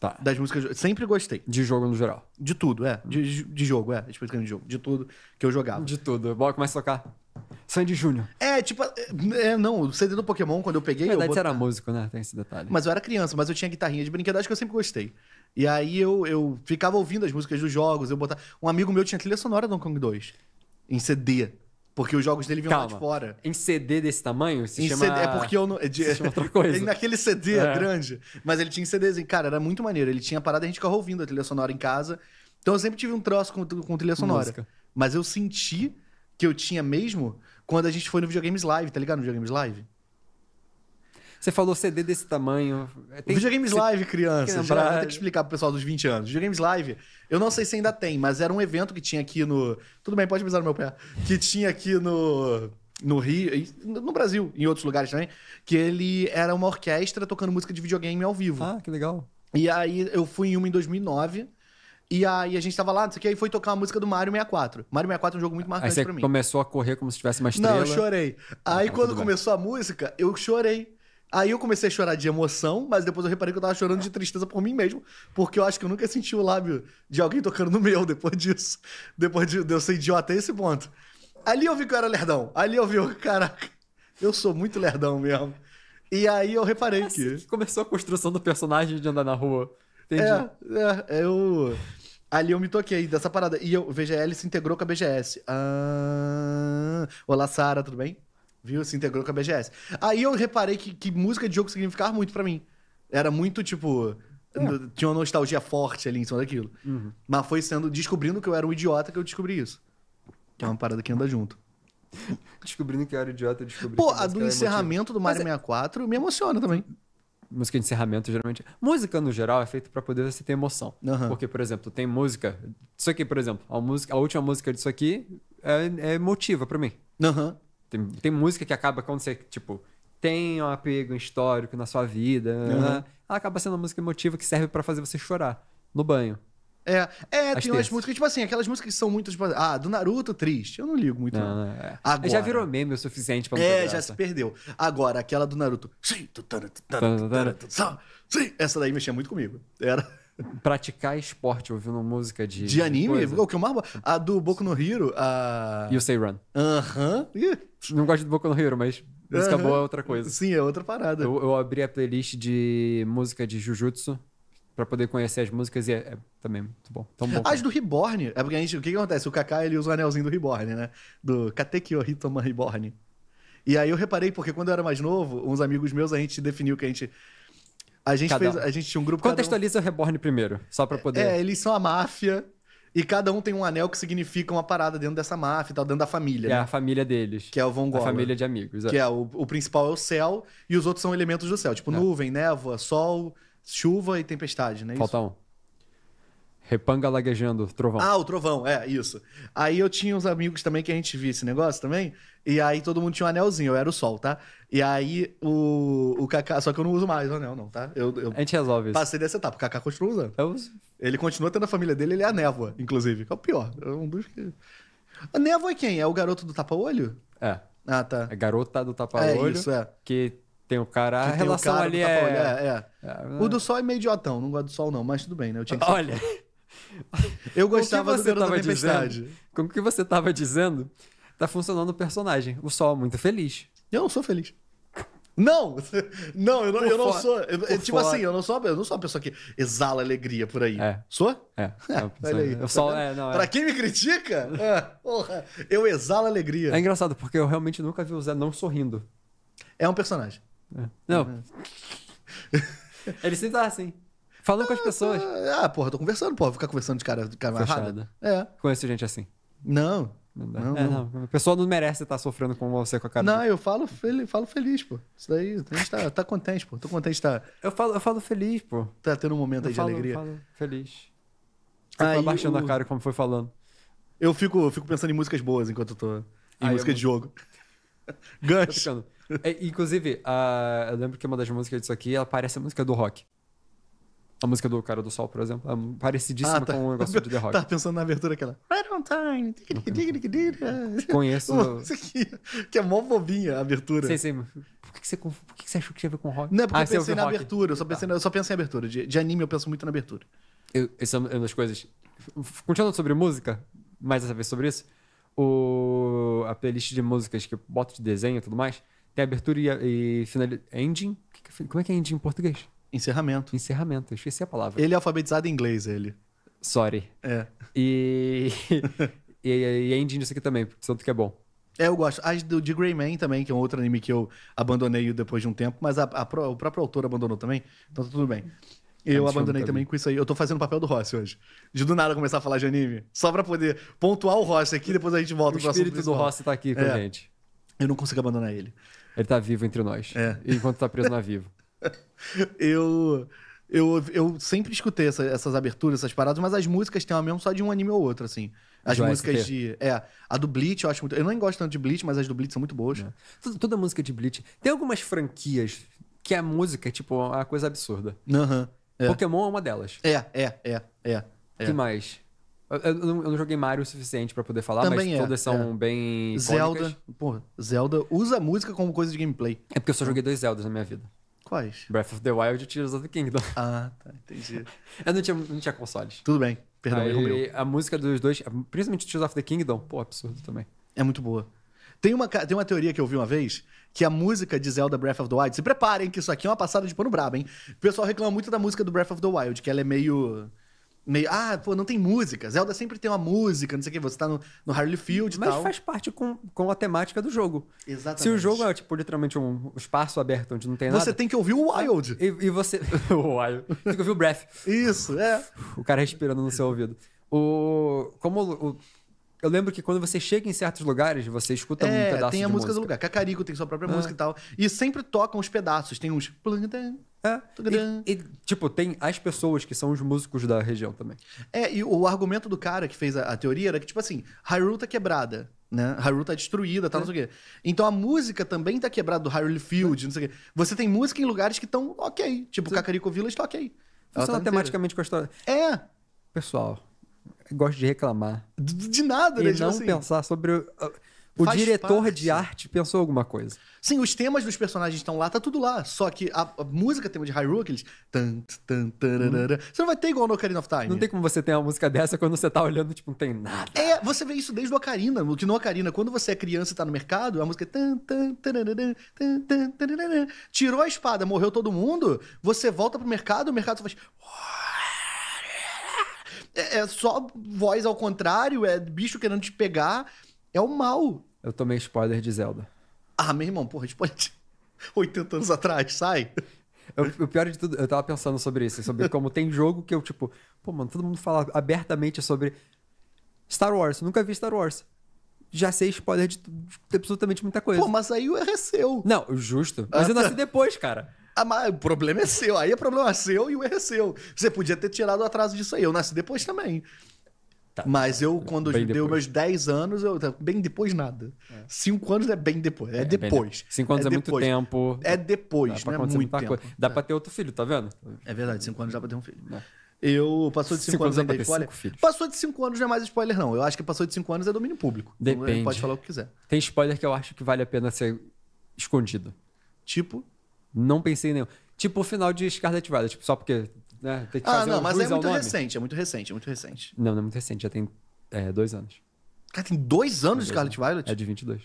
S1: Tá. Das músicas. Sempre gostei. De jogo no geral. De tudo, é. Hum. De, de jogo, é. Especificamente de jogo. De tudo que eu jogava. De tudo. Bora começar a tocar. Sandy Júnior. É, tipo, é, é não, o CD do Pokémon, quando eu peguei. Na verdade, eu bot... você era
S2: músico, né? Tem esse detalhe.
S1: Mas eu era criança, mas eu tinha guitarrinha de brinquedo, acho que eu sempre gostei. E aí eu, eu ficava ouvindo as músicas dos jogos, eu botava. Um amigo meu tinha trilha sonora do Kong 2, em CD. Porque os jogos dele vinham Calma. lá de fora.
S2: Em CD desse tamanho? Se em chama... CD, é porque eu não. De, se chama outra coisa. Naquele CD é, é. grande.
S1: Mas ele tinha CDzinho. Cara, era muito maneiro. Ele tinha parada e a gente ficava ouvindo a trilha sonora em casa. Então eu sempre tive um troço com, com trilha sonora. Música. Mas eu senti que eu tinha mesmo quando a gente foi no videogames live, tá ligado? No videogames live. Você falou CD desse tamanho. É, tem... Videogames Live, crianças. Pra... Vou ter que explicar pro pessoal dos 20 anos. Videogames Live, eu não sei se ainda tem, mas era um evento que tinha aqui no. Tudo bem, pode pisar no meu pé. Que tinha aqui no. No Rio, no Brasil, em outros lugares também, que ele era uma orquestra tocando música de videogame ao vivo. Ah, que legal. E aí eu fui em uma em 2009. E aí a gente tava lá, não sei o que, aí foi tocar uma música do Mario 64. Mario 64 é um jogo muito marcante aí você pra mim.
S2: começou a correr como se tivesse mais estrela. Não, eu chorei.
S1: Aí ah, tá, quando começou a música, eu chorei. Aí eu comecei a chorar de emoção, mas depois eu reparei que eu tava chorando de tristeza por mim mesmo, porque eu acho que eu nunca senti o lábio de alguém tocando no meu depois disso. Depois de, de eu ser idiota até esse ponto. Ali eu vi que eu era lerdão. Ali eu vi, caraca, eu sou muito lerdão mesmo. E aí eu reparei assim que... que. Começou a construção do personagem de andar na rua. Entendi. É, é, eu. Ali eu me toquei dessa parada. E eu, o VGL se integrou com a BGS. Ah... Olá, Sara, tudo bem? Viu? Se integrou com a BGS. Aí eu reparei que, que música de jogo significava muito para mim. Era muito, tipo... É. Tinha uma nostalgia forte ali em cima daquilo. Uhum. Mas foi sendo... Descobrindo que eu era um idiota que eu descobri isso.
S2: Que é uma parada que anda junto. Descobrindo que eu era idiota, eu descobri... Pô, a do encerramento do Mario Mas 64 é- me emociona também música de encerramento geralmente. Música no geral é feita para poder você ter emoção. Uhum. Porque, por exemplo, tem música. Isso aqui, por exemplo, a, música, a última música disso aqui é, é emotiva para mim. Uhum. Tem, tem música que acaba quando você, tipo, tem um apego histórico na sua vida. Uhum. Né? Ela acaba sendo uma música emotiva que serve para fazer você chorar no banho. É, é As tem umas músicas, tipo assim, aquelas músicas que são muito, tipo, ah, do Naruto,
S1: triste. Eu não ligo muito. Não, não. É. Agora, já virou
S2: meme o suficiente pra É, já se perdeu.
S1: Agora, aquela do Naruto. Sim, essa daí mexia muito comigo. Era
S2: praticar esporte ouvindo música de. De anime? Coisa.
S1: O que eu mais. A do Boku no Hero,
S2: a. You Say Run. Aham. Uh -huh. Não gosto do Boku no Hero, mas música uh -huh. boa é outra coisa. Sim, é outra parada. Eu, eu abri a playlist de música de Jujutsu para poder conhecer as músicas e é, é também muito bom. Tão bom ah, as do
S1: Reborn. É porque a gente, o que, que acontece? O Kaká ele usa o anelzinho do Reborn, né? Do Katekyo Hitoma Reborn. E aí eu reparei, porque quando eu era mais novo,
S2: uns amigos meus, a gente definiu que a gente a gente, fez, um. a gente tinha um grupo. Contextualiza um... o Reborn primeiro, só pra poder. É,
S1: eles são a máfia. E cada um tem um anel que significa uma parada dentro dessa máfia e tal, dentro da família. É né? a
S2: família deles. Que é o Von Gogh. A família né? de amigos. É. Que é o,
S1: o, principal é o céu e os outros são elementos do céu. Tipo é. nuvem, névoa, sol, chuva e tempestade, né? Falta um.
S2: Repanga laguejando, trovão.
S1: Ah, o trovão, é, isso. Aí eu tinha uns amigos também que a gente via esse negócio também. E aí todo mundo tinha um anelzinho, eu era o sol, tá? E aí o, o Kaká. Só que eu não uso mais o anel, não, tá? Eu,
S2: eu a gente resolve isso. Passei dessa etapa, o Kaká continua usando. Eu
S1: uso. Ele continua tendo a família dele, ele é a névoa, inclusive. Que é o pior. É um dos que. A
S2: névoa é quem? É o
S1: garoto do tapa-olho?
S2: É. Ah, tá. É garota do tapa-olho. É isso, é. Que tem o cara, a relação cara ali é... É, é...
S1: é... O é. do sol é meio idiotão, não gosto do sol não, mas tudo bem,
S2: né? Eu tinha que... Olha, eu gostava do Garoto Tempestade. com o que você tava dizendo, tá funcionando o personagem. O Sol é muito feliz. Eu não sou feliz. Não! Não, eu não, tipo assim, eu não sou. Eu, tipo fora. assim, eu
S1: não sou, eu não sou uma pessoa que exala alegria por aí. É. Sou? É. é aí. Tá só, é, não, é. Pra quem me critica, é,
S2: porra, eu exalo alegria. É engraçado, porque eu realmente nunca vi o Zé não sorrindo. É um personagem. É. Não. Uhum. Ele sempre tá assim. Falando com as pessoas.
S1: Ah, porra, tô conversando, porra. Ficar conversando de cara, de cara Fechada. É.
S2: Conheço gente assim. Não. Não, é, não. não. A pessoa não merece estar tá sofrendo com você com a cara.
S1: Não, de... eu falo, fel falo feliz, pô. Isso daí, a gente tá, tá contente, pô. Tô contente, estar. Tá eu
S2: falo, eu falo feliz,
S1: pô. Tá tendo um momento eu aí falo, de alegria. Eu
S2: falo feliz.
S1: Ah, aí, baixando o... a cara como foi falando. Eu fico, eu fico pensando em músicas boas enquanto eu tô. Em aí, música eu... de jogo.
S2: Gancho. É, inclusive, a... eu lembro que uma das músicas disso aqui, ela parece a música do rock. A música do Cara do Sol, por exemplo, é parecidíssima ah, tá. com o negócio de The Rock. tá pensando na abertura aquela.
S1: Right on time. Conheço. Isso
S2: aqui, que é mó bobinha a abertura. Sei, sei. Por que, você, por que você achou que tinha a ver com rock? Não, é porque ah, eu pensei na rock.
S1: abertura. Eu só, tá. pensei, eu só pensei em abertura. De, de, anime eu penso muito na abertura.
S2: Eu, essa é, é uma das coisas. Continuando sobre música, mais essa vez sobre isso, o, a playlist de músicas que eu boto de desenho e tudo mais, tem abertura e, e final, é ending. É como é que é ending em português? Encerramento. Encerramento, eu esqueci a palavra. Ele é alfabetizado
S1: em inglês, ele. Sorry. É. E. e, e, é isso aqui também, tanto que é bom. É, eu gosto. As do, de Grey Man também, que é um outro anime que eu abandonei depois de um tempo, mas a, a, o próprio autor abandonou também, então tá tudo bem.
S2: É eu é abandonei também com
S1: isso aí. Eu tô fazendo o papel do Rossi hoje. De do nada começar a falar de anime. Só pra poder pontuar o Rossi aqui, depois a gente volta o pro assunto. O espírito do Rossi tá aqui com a é. gente.
S2: Eu não consigo abandonar ele. Ele tá vivo entre nós. É. Enquanto tá preso na vivo
S1: eu, eu, eu sempre escutei essa, essas aberturas, essas paradas, mas as músicas têm a mesmo só de um anime ou outro, assim. As de músicas de. É, a do
S2: Bleach eu acho muito. Eu não gosto tanto de Bleach, mas as do Bleach são muito boas. É. Toda, toda música de Bleach. Tem algumas franquias que a música é, tipo, uma coisa absurda. Uhum, é. Pokémon é uma delas. É, é, é, é. é. que mais? Eu, eu, não, eu, não, joguei Mario o suficiente para poder falar, Também mas é, todas são é. bem. Zelda, icônicas. porra,
S1: Zelda usa a música
S2: como coisa de gameplay. É porque eu só joguei dois Zeldas na minha vida. Quais? Breath of the Wild e Tears of the Kingdom. Ah, tá, entendi. Eu não tinha, não tinha consoles. Tudo bem, perdão, erro meu. A música dos dois, principalmente Tears of the Kingdom, pô, absurdo
S1: também. É muito boa. Tem uma, tem uma teoria que eu vi uma vez, que a música de Zelda Breath of the Wild, se preparem que isso aqui é uma passada de pano brabo, hein? O pessoal reclama muito da música do Breath of the Wild, que ela é meio meio. Ah, pô, não tem música. Zelda sempre tem uma música, não sei o que. Você tá no, no Harley Field e Mas tal. faz
S2: parte com, com a temática do jogo. Exatamente. Se o jogo é, tipo, literalmente um espaço aberto onde não tem nada. Você tem que ouvir o Wild. E, e você. o Wild. Tem que ouvir o Breath. Isso, é. O cara respirando no seu ouvido. O. Como o. Eu lembro que quando você chega em certos lugares, você escuta é, um pedaço tem a música, música do lugar. Cacarico tem sua própria ah. música e tal. E sempre tocam os pedaços. Tem uns... É. E, e, tipo, tem as pessoas que são os músicos da região também.
S1: É, e o argumento do cara que fez a, a teoria era que, tipo assim, Hyrule tá quebrada, né? Hyrule tá destruída, tá, é. não sei o quê. Então a música também tá quebrada do Hyrule Field, é. não sei o quê. Você tem música em lugares que estão ok. Tipo, Sim. Kakariko Village tá ok. Funciona tá tematicamente com a história. É.
S2: Pessoal, gosto de reclamar. De, de
S1: nada, né? E tipo não assim. pensar sobre... Uh, o Faz diretor parte. de arte pensou alguma coisa. Sim, os temas dos personagens estão lá, tá tudo lá. Só que a, a música tema de Hyrule, eles Tan, tan, tararara, hum. Você não vai ter igual no Ocarina of Time. Não tem
S2: como você ter uma música dessa quando você tá olhando, tipo, não tem nada.
S1: É, você vê isso desde o Ocarina. Que no Ocarina, quando você é criança e tá no mercado, a música é. Tan, tan, tararara, tan, tan, tararara. Tirou a espada, morreu todo mundo, você volta pro mercado, o mercado só faz. É, é só voz ao contrário, é bicho querendo te pegar.
S2: É o mal. Eu tomei spoiler de Zelda. Ah, meu irmão, porra, spoiler de 80 anos atrás, sai. o pior de tudo, eu tava pensando sobre isso, sobre como tem jogo que eu, tipo, pô, mano, todo mundo fala abertamente sobre Star Wars, nunca vi Star Wars. Já sei spoiler de, de absolutamente muita coisa. Pô,
S1: mas aí o erro é
S2: seu. Não, justo. Mas eu nasci ah.
S1: depois, cara. Ah, mas o problema é seu. Aí o é problema é seu e o erro é seu. Você podia ter tirado o atraso disso aí. Eu nasci depois também. Tá. Mas eu, quando bem deu meus 10 anos, eu tá, bem depois nada. 5 é. anos é bem depois. É, é depois. 5 anos é, é muito tempo. É depois, não é muito tempo. Coisa.
S2: Dá tá. pra ter outro filho, tá vendo? É verdade, 5 anos dá pra ter um filho. É. Eu
S1: passou de 5 anos, anos ainda spoiler? Passou de 5 anos não é mais spoiler, não. Eu acho que passou de 5 anos é domínio público. Então, Depende. Então, pode falar o que quiser.
S2: Tem spoiler que eu acho que vale a pena ser escondido. Tipo? Não pensei em nenhum. Tipo o final de Scarlet Violet, tipo, só porque né? Tem que ah, fazer não, mas é muito recente,
S1: é muito recente, é muito recente.
S2: Não, não é muito recente, já tem é, dois anos. Cara, tem dois anos de Scarlet Violet? É de 22.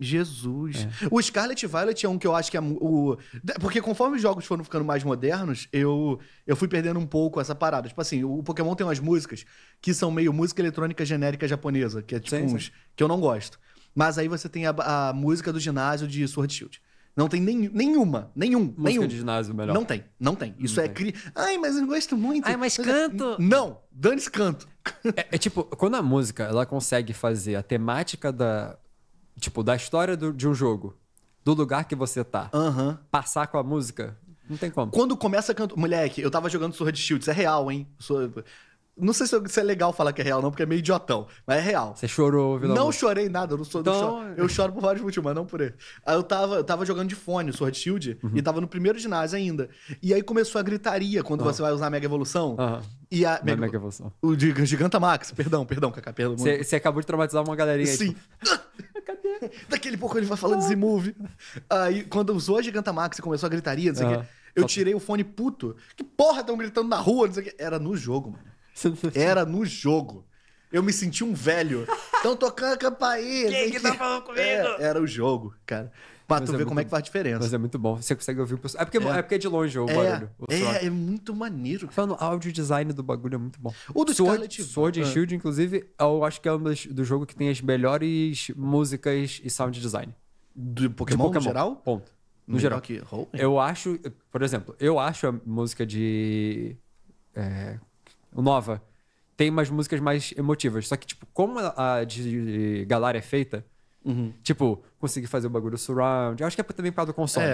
S2: Jesus.
S1: É. O Scarlet Violet é um que eu acho que é o. Porque conforme os jogos foram ficando mais modernos, eu, eu fui perdendo um pouco essa parada. Tipo assim, o Pokémon tem umas músicas que são meio música eletrônica genérica japonesa, que é tipo sim, uns. Sim. que eu não gosto. Mas aí você tem a, a música do ginásio de Sword Shield. Não tem nem, nenhuma,
S2: nenhum, Música nenhum. de ginásio melhor. Não tem, não tem. Isso não é cri... Ai, mas eu gosto muito. Ai, mas, é canto. Não, dane-se canto. É, é, tipo, quando a música ela consegue fazer a temática da tipo da história do, de um jogo, do lugar que você tá, uhum. passar com a música, não tem como.
S1: Quando começa a cantar, moleque, eu tava jogando Sword de isso é real, hein? sou não sei se é legal falar que é real, não, porque é meio idiotão, mas é real.
S2: Você chorou, vilão? Não
S1: chorei nada, eu não sou. Então... Choro. Eu choro por vários motivos, mas não por ele. Aí eu tava, eu tava jogando de fone, Sword Shield, uhum. e tava no primeiro ginásio ainda. E aí começou a gritaria quando uhum. você vai usar a Mega Evolução. Uhum. E a. É Mega, Mega Evolução. O Giganta Max, perdão, perdão, Cacá, mundo. Você acabou de traumatizar uma galerinha aí. Sim. Tipo, ah, cadê? Daqui pouco ele vai falando ah. Z-Move. Aí quando usou a Giganta Max e começou a gritaria, não sei quê. Eu tirei o fone puto. Que porra tão gritando na rua, não sei o quê. Era no jogo, mano. Era no jogo. Eu me senti um velho. Estão tocando a campainha.
S2: Quem que, tá falando comigo? É, era o jogo, cara. Pra mas tu é ver muito... como é que faz diferença. Mas é muito bom. Você consegue ouvir o pessoal. É porque é, é porque é de longe o é, barulho. O é, é muito maneiro. Falando, áudio design do bagulho é muito bom. O do Sword, Scarlet... Sword and ah. Shield, inclusive, eu acho que é um dos, do jogo que tem as melhores músicas e sound design. Do Pokémon, de Pokémon. no geral? Ponto. No, no geral. Que... Eu acho, por exemplo, eu acho a música de. É, nova, tem umas músicas mais emotivas. Só que, tipo, como a de Galar é feita, uhum. tipo, consegui fazer o bagulho surround. Eu acho que é também por causa do console.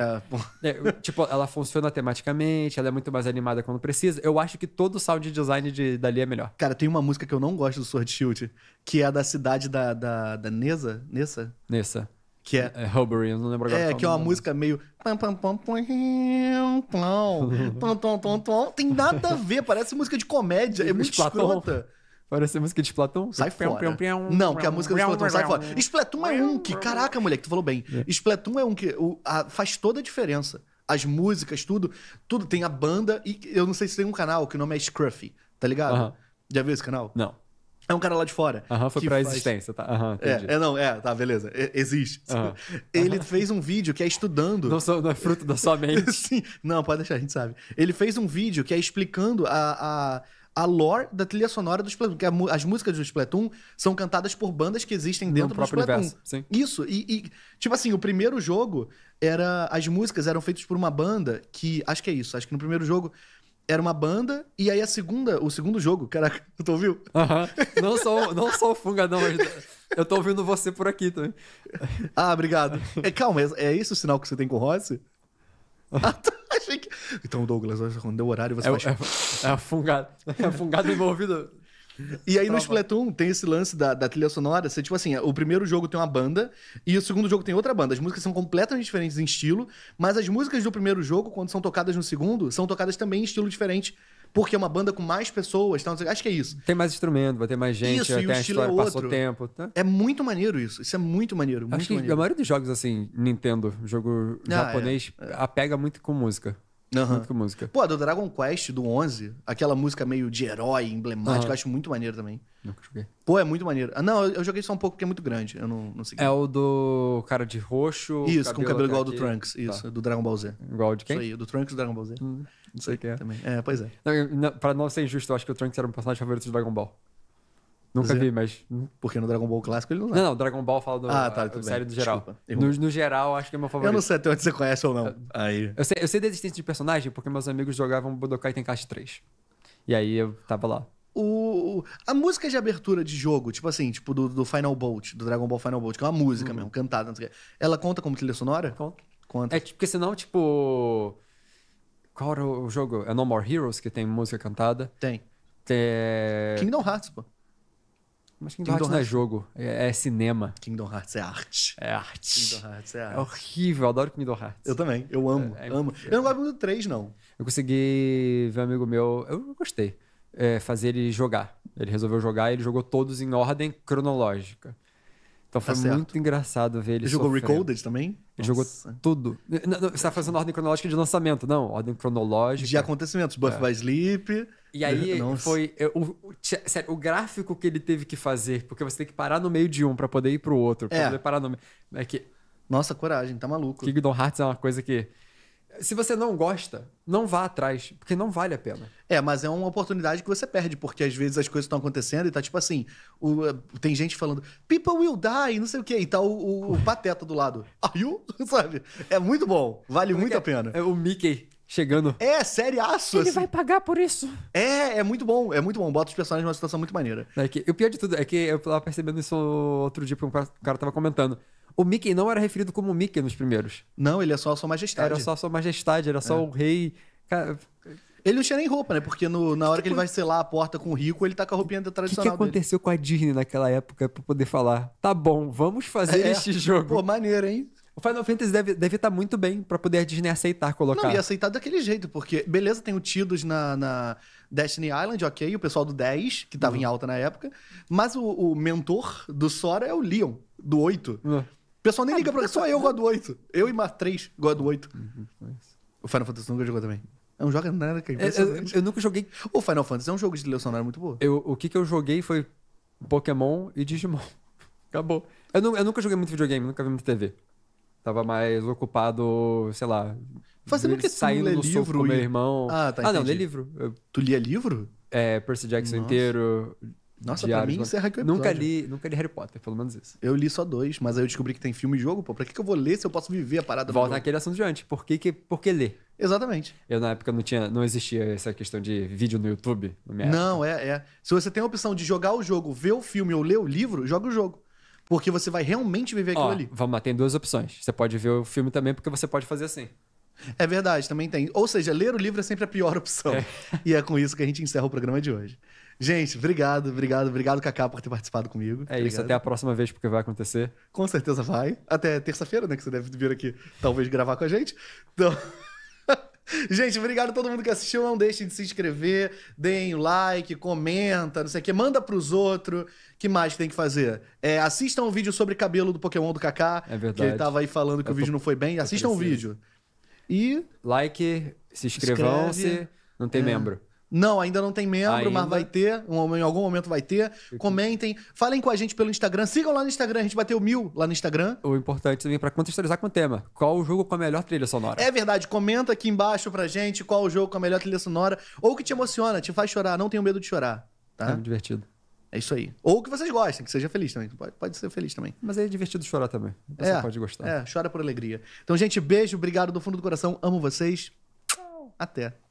S2: É. é. tipo, ela funciona tematicamente, ela é muito mais animada quando precisa. Eu acho que todo o sound design de, dali é melhor.
S1: Cara, tem uma música que eu não gosto do Sword Shield, que é da cidade da, da, da
S2: Nessa. Nessa que é. É Hubbard, eu não lembro agora. É, que é uma música
S1: meio. Tem nada a ver,
S2: parece música de comédia, é muito escrota. Parece música de Platão? Sai fora. Não, que a música do Platão sai fora.
S1: Splatoon é um que, caraca, moleque, tu falou bem. É. Splatoon é um que o, a, faz toda a diferença. As músicas, tudo, tudo tem a banda e eu não sei se tem um canal que o nome é Scruffy, tá ligado? Uh -huh. Já viu esse canal? Não. É um cara lá de fora. Aham, uhum, foi pra faz... existência, tá? Aham, uhum, é, é, não, é, tá, beleza. existe. Uhum. Ele fez um vídeo que é estudando. Não, sou, não é fruto da sua mente. Sim, não, pode deixar, a gente sabe. Ele fez um vídeo que é explicando a, a, a lore da trilha sonora do Splatoon. Porque é as músicas do Splatoon são cantadas por bandas que existem dentro no do próprio Splatoon. Universo, sim. Isso, e, e, tipo assim, o primeiro jogo era. As músicas eram feitas por uma banda que. Acho que é isso, acho que no primeiro jogo era uma banda, e aí a segunda, o segundo jogo, caraca, tu ouviu? Aham. Não, sou, não sou o Funga, não, mas eu tô ouvindo você por aqui também. Ah, obrigado. É, calma, é, é isso o sinal que você tem com o Rossi? Ah, tá, achei que... Então, Douglas, quando deu o horário, você é, vai... É, é a fungada, é a
S2: fungada envolvida... E aí Prova. no
S1: Splatoon tem esse lance da, da trilha sonora. Você, tipo assim, o primeiro jogo tem uma banda e o segundo jogo tem outra banda. As músicas são completamente diferentes em estilo, mas as músicas do primeiro jogo, quando são tocadas no segundo, são tocadas também em estilo diferente. Porque é uma banda com mais pessoas,
S2: tá? acho que é isso. Tem mais instrumento, vai ter mais gente, isso, vai o a é história, é outro. passou tempo.
S1: Tá? É muito maneiro isso. Isso é muito maneiro. Muito acho maneiro. que a maioria
S2: dos jogos, assim, Nintendo, jogo ah, é. japonês, é. apega muito com música. Uhum. Muito música.
S1: Pô, a do Dragon Quest, do 11, aquela música meio de herói, emblemática, uhum. eu acho muito maneiro também. Nunca joguei. Pô, é muito maneiro. Ah, não, eu joguei só um pouco porque é muito grande,
S2: eu não, não sei. É o do cara de roxo. Isso, cabelo com o cabelo igual do Trunks, isso, tá. do Dragon Ball Z. Igual de quem? Isso aí, do Trunks do Dragon Ball Z. Hum, não sei o que é. Também. É, pois é. Não, não, pra não ser injusto, eu acho que o Trunks era um personagem favorito do Dragon Ball. Nunca vi, mas. Porque no Dragon Ball clássico ele não é. Não, não, Dragon Ball fala do, ah, tá, série do geral. No, no, geral, acho que é meu favorito. Eu não sei até onde você conhece ou não. Aí. Eu sei, eu sei da existência de personagem porque meus amigos jogavam Budokai Tenkaichi 3. E aí eu
S1: tava lá. O, a música de abertura de jogo, tipo assim, tipo do, do Final Bolt, do Dragon Ball Final Bolt, que é uma música uhum. mesmo, cantada.
S2: Ela conta como trilha sonora? Conta. Conta. É, porque senão, tipo. Qual era o jogo? É No More Heroes que tem música cantada? Tem. É... Kingdom
S1: Hearts, pô. Mas Kingdom, Kingdom Hearts não é
S2: jogo, é, é, cinema. Kingdom Hearts é arte. É arte. Kingdom Hearts é, é arte. É horrível, adoro Kingdom Hearts. Eu também, eu é, amo, é, é amo. Eu não gosto do 3, não. Eu consegui ver um amigo meu, eu gostei, é, fazer ele jogar. Ele resolveu jogar, ele jogou todos em ordem cronológica. Então foi tá muito engraçado ver ele. Ele jogou sofrendo. Recoded também? Ele Nossa. jogou tudo. Não, não, você tá fazendo ordem cronológica de lançamento, não. Ordem cronológica. De acontecimentos. Buff é. by Sleep. E aí Nossa. foi. O, o, sério, o gráfico que ele teve que fazer, porque você tem que parar no meio de um para poder ir pro outro. Pra é. poder parar no meio. É que. Nossa, coragem, tá maluco. Kingdom Hearts é uma coisa que. Se você não gosta, não vá atrás, porque não vale a pena. É, mas é uma oportunidade que você
S1: perde, porque às vezes as coisas estão acontecendo e tá tipo assim: o, eh, tem gente falando, People will die, não sei o quê, e tá o, o, o pateta do lado. Are you? Sabe? É muito bom, vale porque é muito é, a pena.
S2: É, é o Mickey chegando. É, sério, aço. Ele assim. vai pagar por isso. É, é muito bom, é muito bom. Bota os personagens numa situação muito maneira. É que, o pior de tudo é que eu tava percebendo isso outro dia, porque um cara tava comentando. O Mickey não era referido como Mickey nos primeiros. Não, ele é só a sua majestade. Era só a sua majestade, era só é. o rei. ele não tinha nem roupa, né? Porque no, na hora que, que ele vai selar a
S1: porta com o rico, ele tá com a roupinha tradicional. O que, que, aconteceu
S2: dele. com a Disney naquela época pra poder falar? Tá bom, vamos fazer é. este jogo. Pô, maneiro, hein? O Final Fantasy deve, deve estar tá muito bem para poder a Disney aceitar
S1: colocar. Não, e aceitar daquele jeito, porque beleza, tem o Tidus na, na Destiny Island, ok, o pessoal do 10, que tava uhum. em alta na época, mas o, o, mentor do Sora é o Leon, do 8. Uhum. O pessoal nem liga pra ah, só eu gosto do 8. Eu e mais 3 gosto do 8. Uhum. É o Final Fantasy nunca jogou também. É não joga nada, cara. É, é, eu, eu, nunca joguei. O Final Fantasy é um jogo de
S2: lecionário muito bom. Eu, o que, que eu joguei foi Pokémon e Digimon. Acabou. Eu, não, eu nunca joguei muito videogame, nunca vi muito TV. Tava mais ocupado, sei lá. Fazendo o que? Saindo no livro com e... meu irmão. Ah, tá. Ah, não, lê livro. Eu... Tu lia livro? É, Percy Jackson Nossa. inteiro. Nossa, diários, pra mim encerra que eu Nunca li, nunca li Harry Potter, pelo menos isso. Eu li
S1: só dois, mas aí eu descobri que tem filme e jogo, pô. Pra que, que eu vou ler se eu posso viver a parada? Volta naquele assunto de antes. Por que, que, por que ler? Exatamente.
S2: Eu na época não tinha, não existia essa questão de vídeo no YouTube. Na minha não,
S1: época. é, é. Se você tem a opção de jogar o jogo, ver o filme ou ler o livro, joga o jogo. Porque você vai
S2: realmente viver aquilo Ó, ali. Vamos lá, tem duas opções. Você pode ver o filme também, porque você pode fazer assim.
S1: É verdade, também tem. Ou seja, ler o livro é sempre a pior opção. É. E é com isso que a gente encerra o programa de hoje. Gente, obrigado, obrigado, obrigado, Kaká, por ter participado comigo. É obrigado. isso, até a
S2: próxima vez, porque vai acontecer.
S1: Com certeza vai. Até terça-feira, né? Que você deve vir aqui, talvez, gravar com a gente. Então. Gente, obrigado a todo mundo que assistiu. Não deixem de se inscrever, deem like, comenta, não sei o que, manda pros outros. que mais que tem que fazer? É, assistam o um vídeo sobre cabelo do Pokémon do Kaká. É verdade. Que ele tava aí falando que Eu o vídeo tô... não foi bem. Assistam o um vídeo. E.
S2: Like, se inscrevam-se. Não tem é. membro.
S1: Não, ainda não tem membro, ainda? mas vai ter. Um, em algum momento vai ter. Comentem. Falem com a gente pelo Instagram. Sigam lá no Instagram. A gente bateu
S2: mil lá no Instagram. O importante também é para contextualizar com o tema. Qual o jogo com a melhor trilha sonora?
S1: É verdade. Comenta aqui embaixo pra gente qual o jogo com a melhor trilha sonora. Ou que te emociona, te faz chorar. Não tenho medo de chorar. Tá? É muito divertido. É isso aí. Ou que vocês gostem, que seja feliz também. Pode, pode ser feliz também. Mas é divertido chorar também. Você é, pode gostar. É, chora por alegria. Então, gente, beijo. Obrigado do fundo do coração. Amo vocês. Até.